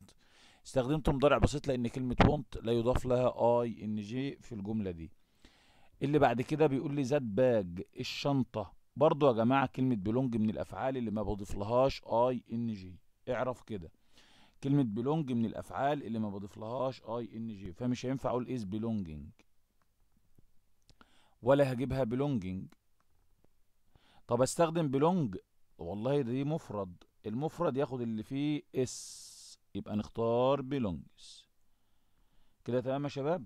استخدمت مضارع بسيط لان كلمه وانت لا يضاف لها اي ان جي في الجمله دي اللي بعد كده بيقول لي زاد باج الشنطه برضو يا جماعه كلمه بلونج من الافعال اللي ما بضيف لهاش اي ان جي اعرف كده كلمة بيلونج من الأفعال اللي ما بضيف لهاش اي ان جي فمش هينفع أقول از بيلونجينج ولا هجيبها بيلونجينج طب استخدم بيلونج والله دي مفرد المفرد ياخد اللي فيه اس يبقى نختار بيلونجز كده تمام يا شباب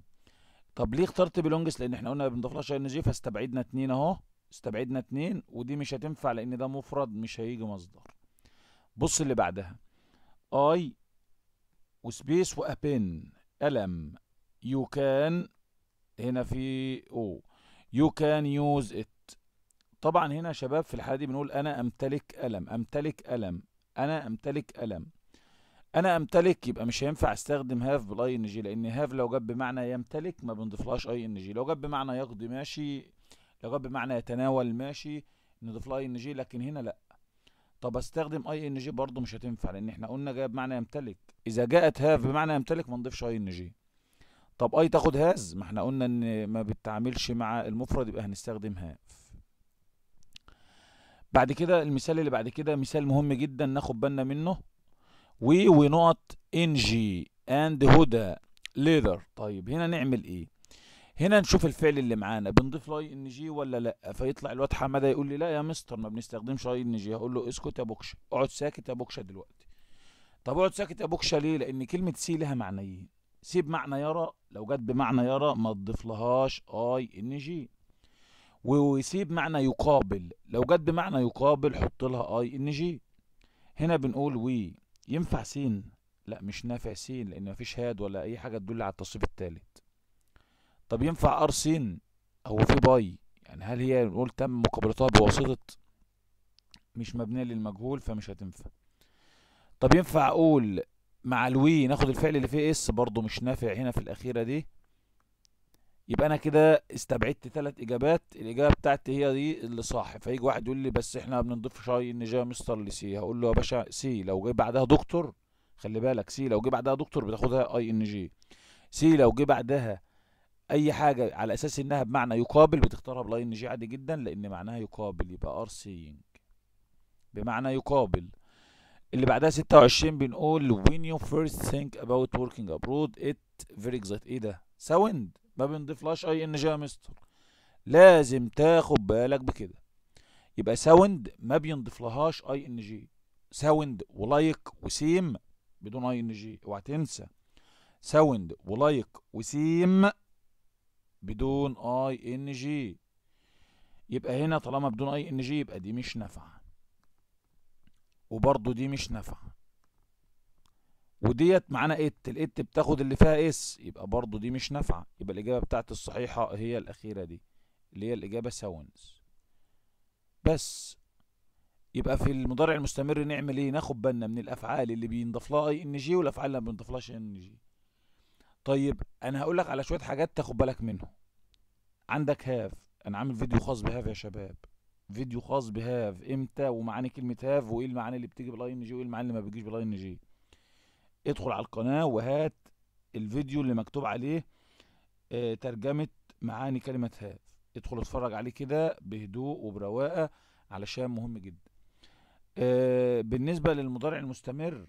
طب ليه اخترت بيلونجز لان احنا قلنا ما بنضيفلهاش ان جي فاستبعدنا اتنين اهو استبعدنا اتنين ودي مش هتنفع لان ده مفرد مش هيجي مصدر بص اللي بعدها اي وسبيس وابن ألم يو كان هنا في او يو كان يوز إت طبعا هنا شباب في الحالة دي بنقول أنا أمتلك ألم أمتلك ألم أنا أمتلك ألم أنا أمتلك يبقى مش هينفع أستخدم هاف بالأي إن جي لأن هاف لو جاب بمعنى يمتلك ما بنضيفلهاش أي إن جي لو جاب بمعنى يقضي ماشي لو جاب بمعنى يتناول ماشي نضيف لها أي إن جي لكن هنا لأ طب استخدم اي ان جي برضه مش هتنفع لان احنا قلنا جايه بمعنى يمتلك اذا جاءت هاف بمعنى يمتلك ما نضيفش اي ان جي طب اي تاخد هاز ما احنا قلنا ان ما بتتعاملش مع المفرد يبقى هنستخدم هاف بعد كده المثال اللي بعد كده مثال مهم جدا ناخد بالنا منه وي ونقط ان جي اند هدى ليذر طيب هنا نعمل ايه هنا نشوف الفعل اللي معانا بنضيف لاي ان جي ولا لا فيطلع الواد حماده يقول لي لا يا مستر ما بنستخدمش لاي ان جي هقول له اسكت يا بوكشه اقعد ساكت يا بوكشه دلوقتي طب اقعد ساكت يا بوكشه ليه لان كلمه سي لها معنيين سيب معنى يرى لو جت بمعنى يرى ما لهاش اي ان جي ويسيب معنى يقابل لو جت بمعنى يقابل حط لها اي ان جي هنا بنقول وي ينفع سين لا مش نافع سين لان مفيش هاد ولا اي حاجه تدل على التصريف التالي طب ينفع ار سين او في باي يعني هل هي نقول تم مقابلتها بواسطه مش مبنيه للمجهول فمش هتنفع طب ينفع اقول مع الوي ناخد الفعل اللي فيه اس برضو مش نافع هنا في الاخيره دي يبقى انا كده استبعدت ثلاث اجابات الاجابه بتاعتي هي دي اللي صح فيجي واحد يقول لي بس احنا بنضيف شاي ان جا مستر لسي هقول له يا باشا سي لو جه بعدها دكتور خلي بالك سي لو جه بعدها دكتور بتاخدها اي ان جي سي لو جه بعدها اي حاجه على اساس انها بمعنى يقابل بتختارها بلاين جي عادي جدا لان معناها يقابل يبقى ار سينج بمعنى يقابل اللي بعدها 26 بنقول when you first think about working abroad it very exciting ايه ده ساوند ما بنضيفلاش اي ان جي يا مستر لازم تاخد بالك بكده يبقى ساوند ما بينضيفلهاش اي ان جي ساوند ولايك وسيم بدون اي ان جي اوعى تنسى ساوند ولايك وسيم بدون اي ان جي يبقى هنا طالما بدون اي ان جي يبقى دي مش نافعه وبرضه دي مش نافعه وديت معانا ات الات بتاخد اللي فيها اس يبقى برضه دي مش نافعه يبقى الاجابه بتاعت الصحيحه هي الاخيره دي اللي هي الاجابه ساونز بس يبقى في المضارع المستمر نعمل ايه ناخد بالنا من الافعال اللي بينضاف لها اي ان جي والافعال اللي ما بينضافلهاش ان جي طيب انا هقول لك على شويه حاجات تاخد بالك منهم عندك هاف انا عامل فيديو خاص بهاف يا شباب فيديو خاص بهاف امتى ومعاني كلمه هاف وايه المعاني اللي بتيجي بالاي ان جي وايه المعاني اللي ما بتجيش بالاي ان جي ادخل على القناه وهات الفيديو اللي مكتوب عليه اه ترجمه معاني كلمه هاف ادخل اتفرج عليه كده بهدوء وبرواقه علشان مهم جدا اه بالنسبه للمضارع المستمر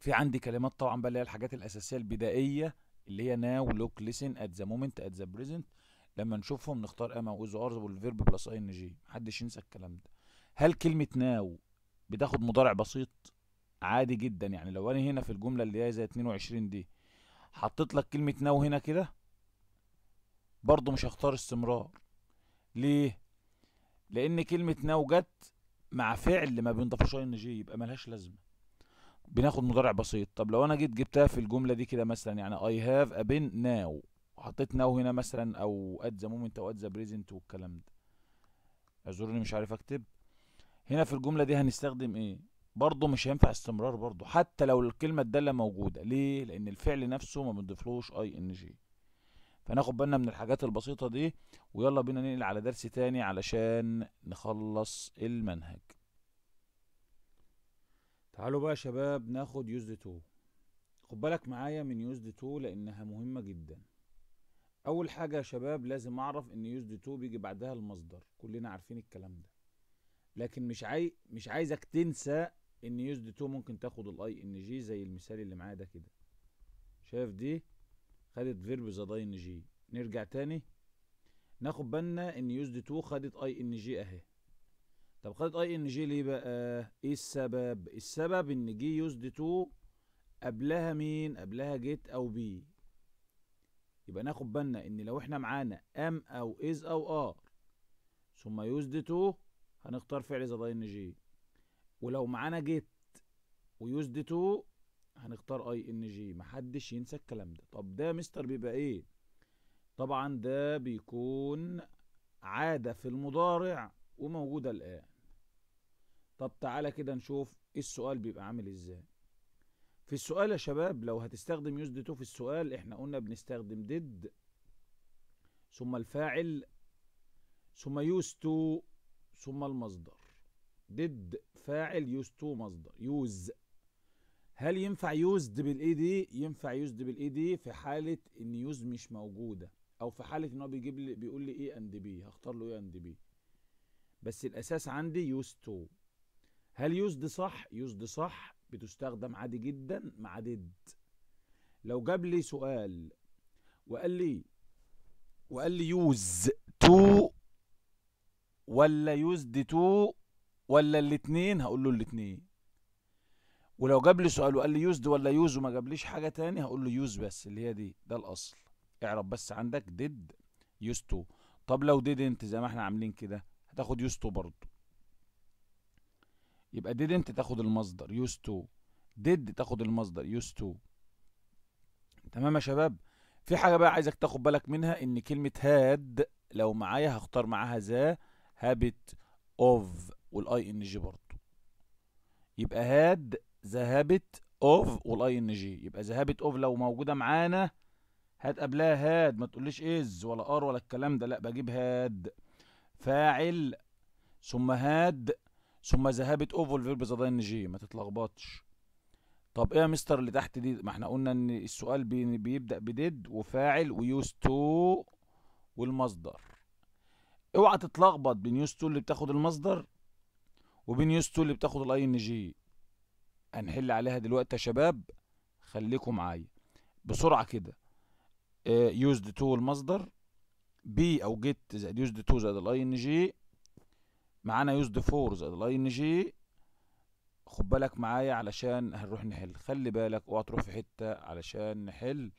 في عندي كلمات طبعا بقى اللي هي الحاجات الاساسيه البدائيه اللي هي ناو لوك ليسن ات ذا مومنت ات ذا بريزنت لما نشوفهم نختار اما واز ار والفيرب بلس اي ان جي محدش ينسى الكلام ده هل كلمه ناو بتاخد مضارع بسيط عادي جدا يعني لو انا هنا في الجمله اللي هي زي 22 دي حطيت لك كلمه ناو هنا كده برضو مش هختار استمرار ليه لان كلمه ناو جت مع فعل ما بينضافوش اي ان جي يبقى ملهاش لازمه بناخد مضارع بسيط طب لو انا جيت جبتها في الجمله دي كده مثلا يعني اي هاف ا بن ناو حطيت ناو هنا مثلا او ات ذا مومنت او ات ذا بريزنت والكلام ده اعذروني مش عارف اكتب هنا في الجمله دي هنستخدم ايه برضه مش هينفع استمرار برضه حتى لو الكلمه الداله موجوده ليه لان الفعل نفسه ما بنضيفلوش اي ان جي فناخد بالنا من الحاجات البسيطه دي ويلا بينا ننقل على درس تاني علشان نخلص المنهج تعالوا بقى يا شباب ناخد يوزد تو خد بالك معايا من يوزد تو لانها مهمة جدا اول حاجة يا شباب لازم اعرف ان يوزد تو بيجي بعدها المصدر كلنا عارفين الكلام ده لكن مش عاي... مش عايزك تنسى ان يوزد تو ممكن تاخد الاي ان جي زي المثال اللي معايا ده كده شايف دي خدت فيرب زاد اي ان جي نرجع تاني ناخد بالنا ان يوزد تو خدت اي ان جي اهي طب قاعده اي ان جي ليه بقى ايه السبب السبب ان جي يوزد تو قبلها مين قبلها جيت او بي يبقى ناخد بالنا ان لو احنا معانا ام او از او ار ثم يوزد تو هنختار فعل زد اي ان جي ولو معانا جيت ويوزد تو هنختار اي ان جي محدش ينسى الكلام ده طب ده مستر بيبقى ايه طبعا ده بيكون عاده في المضارع وموجوده الان طب تعالى كده نشوف إيه السؤال بيبقى عامل ازاي في السؤال يا شباب لو هتستخدم يوزد تو في السؤال احنا قلنا بنستخدم ديد ثم الفاعل ثم يوز تو ثم المصدر ديد فاعل يوز تو مصدر يوز هل ينفع يوزد بالاي دي ينفع يوزد بالاي دي في حاله ان يوز مش موجوده او في حاله ان هو بيجيب لي بيقول لي ايه اند بي هختار له ايه اند بي بس الاساس عندي يوز تو هل يسد صح يسد صح بتستخدم عادي جدا مع ديد لو جاب لي سؤال وقال لي وقال لي يوز تو ولا يوزد تو ولا الاتنين هقول له الاتنين ولو جاب لي سؤال وقال لي يوزد ولا يوز وما جابليش حاجه تاني هقول له يوز بس اللي هي دي ده الاصل اعرف بس عندك ديد يوز تو طب لو ديدنت زي ما احنا عاملين كده هتاخد يوز تو برضه يبقى didn't تاخد المصدر used to did تاخد المصدر used to تمام يا شباب في حاجة بقى عايزك تاخد بالك منها ان كلمة هاد لو معايا هختار معاها ذا هابت اوف والاي ان جي برضه يبقى هاد ذا هابت اوف والاي ان جي يبقى ذا هابت اوف لو موجودة معانا هات قبلها هاد ما تقوليش از ولا ار ولا الكلام ده لا بجيب هاد فاعل ثم هاد ثم ذهبت اوفل فيرب ان جي ما تتلخبطش طب ايه يا مستر اللي تحت دي ما احنا قلنا ان السؤال بي بيبدا بديد وفاعل ويوز تو والمصدر اوعى تتلخبط بين يوز تو اللي بتاخد المصدر وبين يوز تو اللي بتاخد الاي ان جي هنحل عليها دلوقتي يا شباب خليكم معايا بسرعه كده آه، يوزد تو المصدر بي او جيت زائد يوزد تو زائد الاي ان جي معانا يوز دي فور زائد الاي ان جي خد بالك معايا علشان هنروح نحل خلي بالك اوعى تروح في حته علشان نحل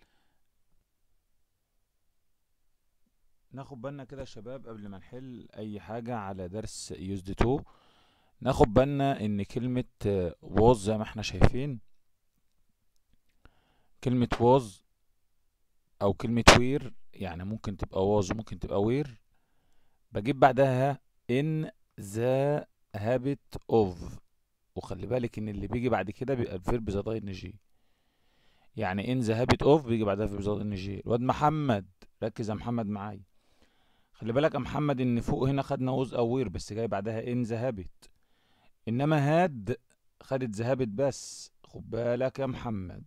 ناخد بالنا كده يا شباب قبل ما نحل اي حاجه على درس يوز دي تو ناخد بالنا ان كلمه ووز آه، زي ما احنا شايفين كلمه ووز او كلمه وير يعني ممكن تبقى ووز وممكن تبقى وير بجيب بعدها ان ذا هابت اوف وخلي بالك ان اللي بيجي بعد كده بيبقى الفيرب ذا ان جي يعني ان ذا هابت اوف بيجي بعدها في زائد ان جي الواد محمد ركز يا محمد معايا خلي بالك يا محمد ان فوق هنا خدنا وز او وير بس جاي بعدها ان ذا هابت انما هاد خدت ذا هابت بس خد بالك يا محمد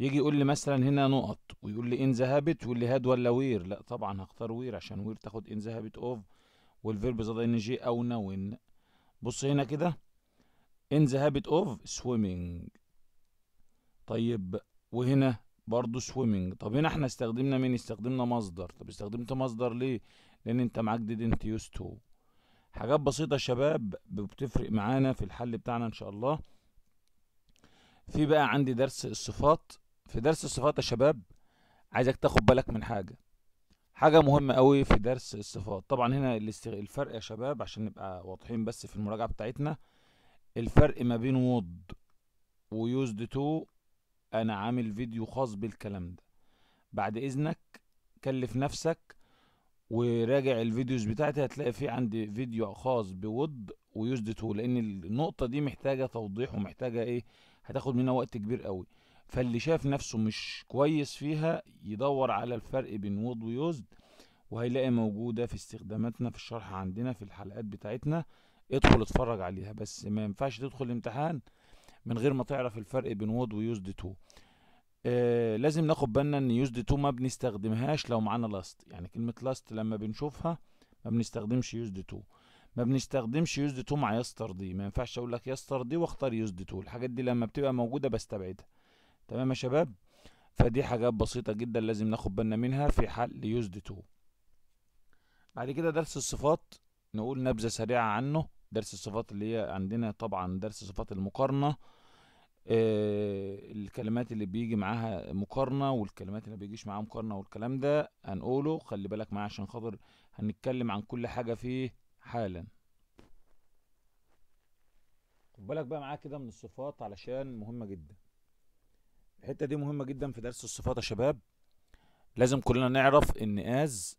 يجي يقول لي مثلا هنا نقط ويقول لي ان ذا هابت واللي هاد ولا وير لا طبعا هختار وير عشان وير تاخد ان ذا هابت اوف والفيرب زاد ان جي او نون بص هنا كده in the habit of swimming طيب وهنا برضو swimming طب هنا احنا استخدمنا مين استخدمنا مصدر طب استخدمت مصدر ليه لان انت معاك didn't use to حاجات بسيطة يا شباب بتفرق معانا في الحل بتاعنا ان شاء الله في بقى عندي درس الصفات في درس الصفات يا شباب عايزك تاخد بالك من حاجة حاجة مهمة قوي في درس الصفات طبعا هنا الفرق يا شباب عشان نبقى واضحين بس في المراجعة بتاعتنا الفرق ما بين وود ويوزد تو انا عامل فيديو خاص بالكلام ده بعد اذنك كلف نفسك وراجع الفيديوز بتاعتي هتلاقي في عندي فيديو خاص بود ويوزد تو لان النقطه دي محتاجه توضيح ومحتاجه ايه هتاخد منها وقت كبير قوي فاللي شاف نفسه مش كويس فيها يدور على الفرق بين وود ويوزد وهيلاقي موجودة في استخداماتنا في الشرح عندنا في الحلقات بتاعتنا ادخل اتفرج عليها بس ما ينفعش تدخل الامتحان من غير ما تعرف الفرق بين وود ويوزد تو آه لازم ناخد بالنا ان يوزد تو ما بنستخدمهاش لو معانا لاست يعني كلمة لاست لما بنشوفها ما بنستخدمش يوزد تو ما بنستخدمش يوزد تو مع يستر دي ما ينفعش اقول لك يستر دي واختار يوزد تو الحاجات دي لما بتبقى موجودة بستبعدها تمام يا شباب فدي حاجات بسيطة جدا لازم ناخد بالنا منها في حل يوزد تو بعد كده درس الصفات نقول نبذة سريعة عنه درس الصفات اللي هي عندنا طبعا درس صفات المقارنة آه، الكلمات اللي بيجي معاها مقارنة والكلمات اللي بيجيش معاها مقارنة والكلام ده هنقوله خلي بالك معاه عشان خاطر هنتكلم عن كل حاجة فيه حالا خد بالك بقى معاه كده من الصفات علشان مهمة جدا الحته دي مهمه جدا في درس الصفات يا شباب لازم كلنا نعرف ان از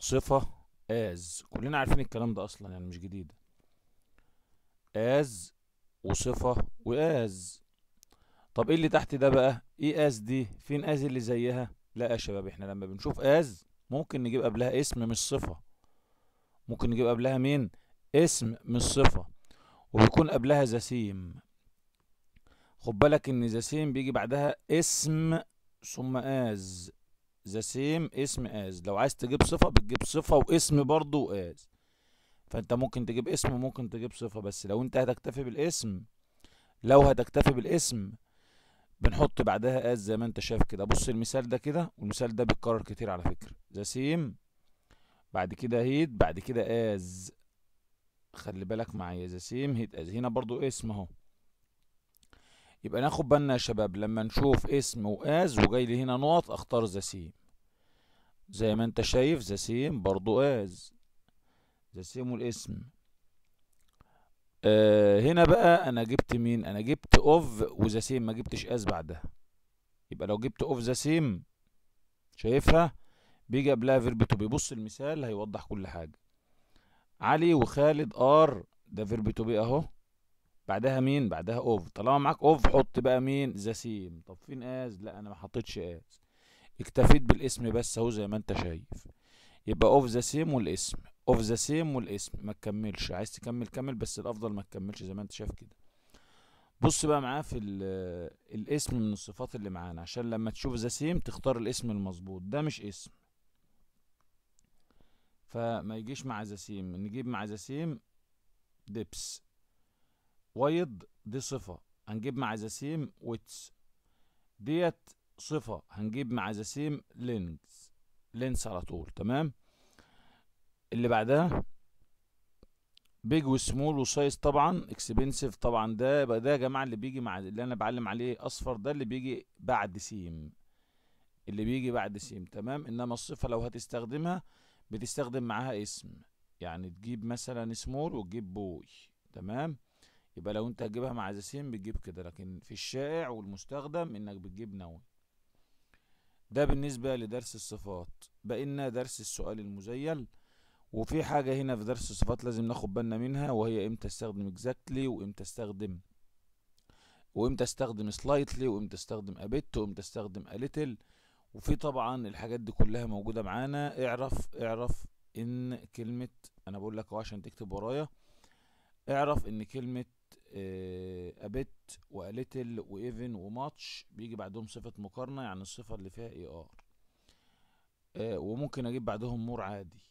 صفه از كلنا عارفين الكلام ده اصلا يعني مش جديد از وصفه واز طب ايه اللي تحت ده بقى ايه از دي فين از اللي زيها لا يا شباب احنا لما بنشوف از ممكن نجيب قبلها اسم مش صفه ممكن نجيب قبلها مين اسم مش صفه وبيكون قبلها جسيم خد بالك ان ذا سيم بيجي بعدها اسم ثم از ذا سيم اسم از لو عايز تجيب صفه بتجيب صفه واسم برضو از فانت ممكن تجيب اسم وممكن تجيب صفه بس لو انت هتكتفي بالاسم لو هتكتفي بالاسم بنحط بعدها از زي ما انت شايف كده بص المثال ده كده والمثال ده بيتكرر كتير على فكره ذا سيم بعد كده هيد بعد كده از خلي بالك معايا ذا سيم هيد از هنا برضو اسم اهو يبقى ناخد بالنا يا شباب لما نشوف اسم واز وجاي لي هنا نقط اختار ذا سيم زي ما انت شايف ذا سيم برضو از ذا سيم والاسم آه هنا بقى انا جبت مين انا جبت اوف وذا سيم ما جبتش از بعدها يبقى لو جبت اوف ذا سيم شايفها بيجي قبلها فيرب تو بي بص المثال هيوضح كل حاجه علي وخالد ار ده فيرب تو بي اهو بعدها مين بعدها اوف طالما معاك اوف حط بقى مين جسيم طب فين از لا انا ما حطيتش از اكتفيت بالاسم بس اهو زي ما انت شايف يبقى اوف ذا سيم والاسم اوف ذا سيم والاسم ما تكملش عايز تكمل كمل بس الافضل ما تكملش زي ما انت شايف كده بص بقى معاه في آه، الاسم من الصفات اللي معانا عشان لما تشوف ذا سيم تختار الاسم المظبوط ده مش اسم فما يجيش مع ذا سيم نجيب مع ذا سيم دبس ويض دي صفة هنجيب مع جسيم ويتس ديت صفة هنجيب مع جسيم لينز لينس على طول تمام اللي بعدها بيج وسمول وسايز طبعا اكسبنسيف طبعا ده يبقى ده يا جماعه اللي بيجي مع اللي انا بعلم عليه اصفر ده اللي بيجي بعد سيم اللي بيجي بعد سيم تمام انما الصفه لو هتستخدمها بتستخدم معاها اسم يعني تجيب مثلا سمول وتجيب بوي تمام يبقى لو انت هتجيبها مع زيسين بتجيب كده لكن في الشائع والمستخدم انك بتجيب نون ده بالنسبة لدرس الصفات بقينا درس السؤال المزيل وفي حاجة هنا في درس الصفات لازم ناخد بالنا منها وهي امتى استخدم exactly وامتى استخدم وامتى استخدم slightly وامتى استخدم a bit وامتى استخدم a little وفي طبعا الحاجات دي كلها موجودة معانا اعرف اعرف ان كلمة انا بقول لك اهو عشان تكتب ورايا اعرف ان كلمة ابيت وليتل وايفن وماتش بيجي بعدهم صفه مقارنه يعني الصفه اللي فيها اي ار آه، وممكن اجيب بعدهم مور عادي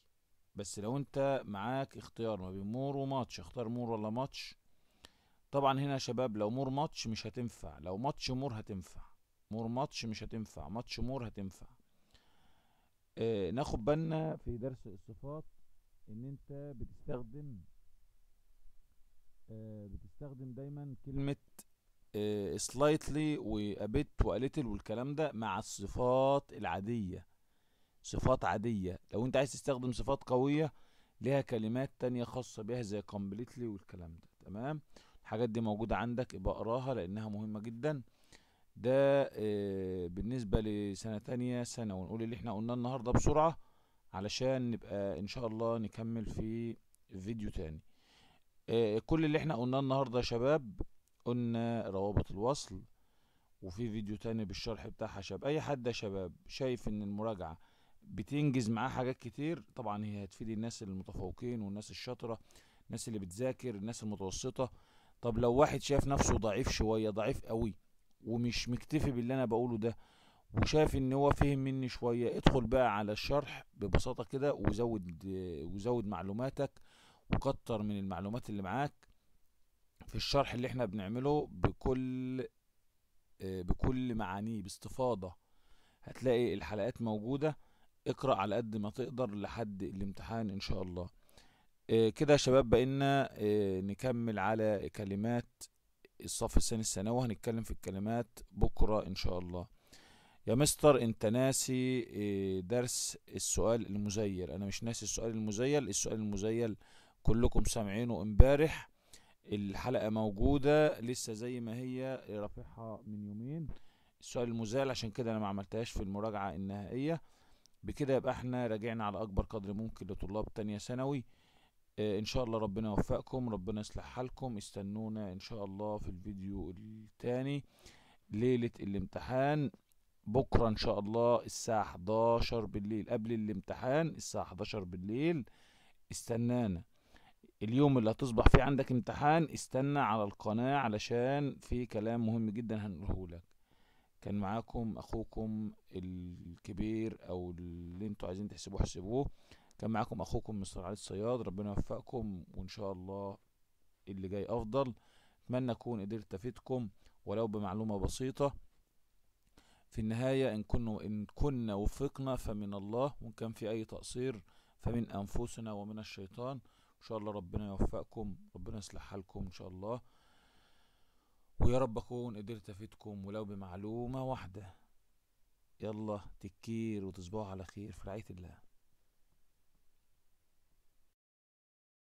بس لو انت معاك اختيار ما بين مور وماتش اختار مور ولا ماتش طبعا هنا يا شباب لو مور ماتش مش هتنفع لو ماتش مور هتنفع مور ماتش مش هتنفع ماتش مور هتنفع اه ناخد بالنا في درس الصفات ان انت بتستخدم آه، بتستخدم دايما كلمة سلايتلي وابت واليتل والكلام ده مع الصفات العادية صفات عادية لو انت عايز تستخدم صفات قوية ليها كلمات تانية خاصة بيها زي كومبليتلي والكلام ده تمام الحاجات دي موجودة عندك ابقى اقراها لانها مهمة جدا ده آه، بالنسبة لسنة تانية سنة ونقول اللي احنا قلناه النهاردة بسرعة علشان نبقى ان شاء الله نكمل في فيديو تاني آه، كل اللي احنا قلناه النهارده يا شباب قلنا روابط الوصل وفي فيديو تاني بالشرح بتاعها شباب اي حد يا شباب شايف ان المراجعه بتنجز معاه حاجات كتير طبعا هي هتفيد الناس المتفوقين والناس الشاطره الناس اللي بتذاكر الناس المتوسطه طب لو واحد شايف نفسه ضعيف شويه ضعيف قوي ومش مكتفي باللي انا بقوله ده وشايف ان هو فهم مني شويه ادخل بقى على الشرح ببساطه كده وزود آه، وزود معلوماتك وكتر من المعلومات اللي معاك في الشرح اللي احنا بنعمله بكل آه، بكل معانيه باستفاضه هتلاقي الحلقات موجوده اقرا على قد ما تقدر لحد الامتحان ان شاء الله آه، كده يا شباب بقينا آه، نكمل على كلمات الصف الثاني الثانوي هنتكلم في الكلمات بكره ان شاء الله يا مستر انت ناسي درس السؤال المزيل انا مش ناسي السؤال المزيل السؤال المزيل كلكم سامعينه امبارح الحلقة موجودة لسه زي ما هي رافعها من يومين السؤال المزال عشان كده انا ما عملتهاش في المراجعة النهائية بكده يبقى احنا راجعنا على اكبر قدر ممكن لطلاب تانية ثانوي اه ان شاء الله ربنا يوفقكم ربنا يصلح حالكم استنونا ان شاء الله في الفيديو التاني ليلة الامتحان بكرة ان شاء الله الساعة 11 بالليل قبل الامتحان الساعة 11 بالليل استنانا اليوم اللي هتصبح فيه عندك امتحان استنى على القناة علشان في كلام مهم جدا هنقولهولك كان معاكم اخوكم الكبير او اللي انتوا عايزين تحسبوه حسبوه كان معاكم اخوكم مستر علي الصياد ربنا يوفقكم وان شاء الله اللي جاي افضل اتمنى اكون قدرت افيدكم ولو بمعلومة بسيطة في النهاية إن كنا إن كنا وفقنا فمن الله وإن كان في أي تقصير فمن أنفسنا ومن الشيطان ان شاء الله ربنا يوفقكم ربنا يصلح حالكم ان شاء الله ويا رب اكون قدرت افيدكم ولو بمعلومه واحده يلا تكير وتصبحوا على خير في رعايه الله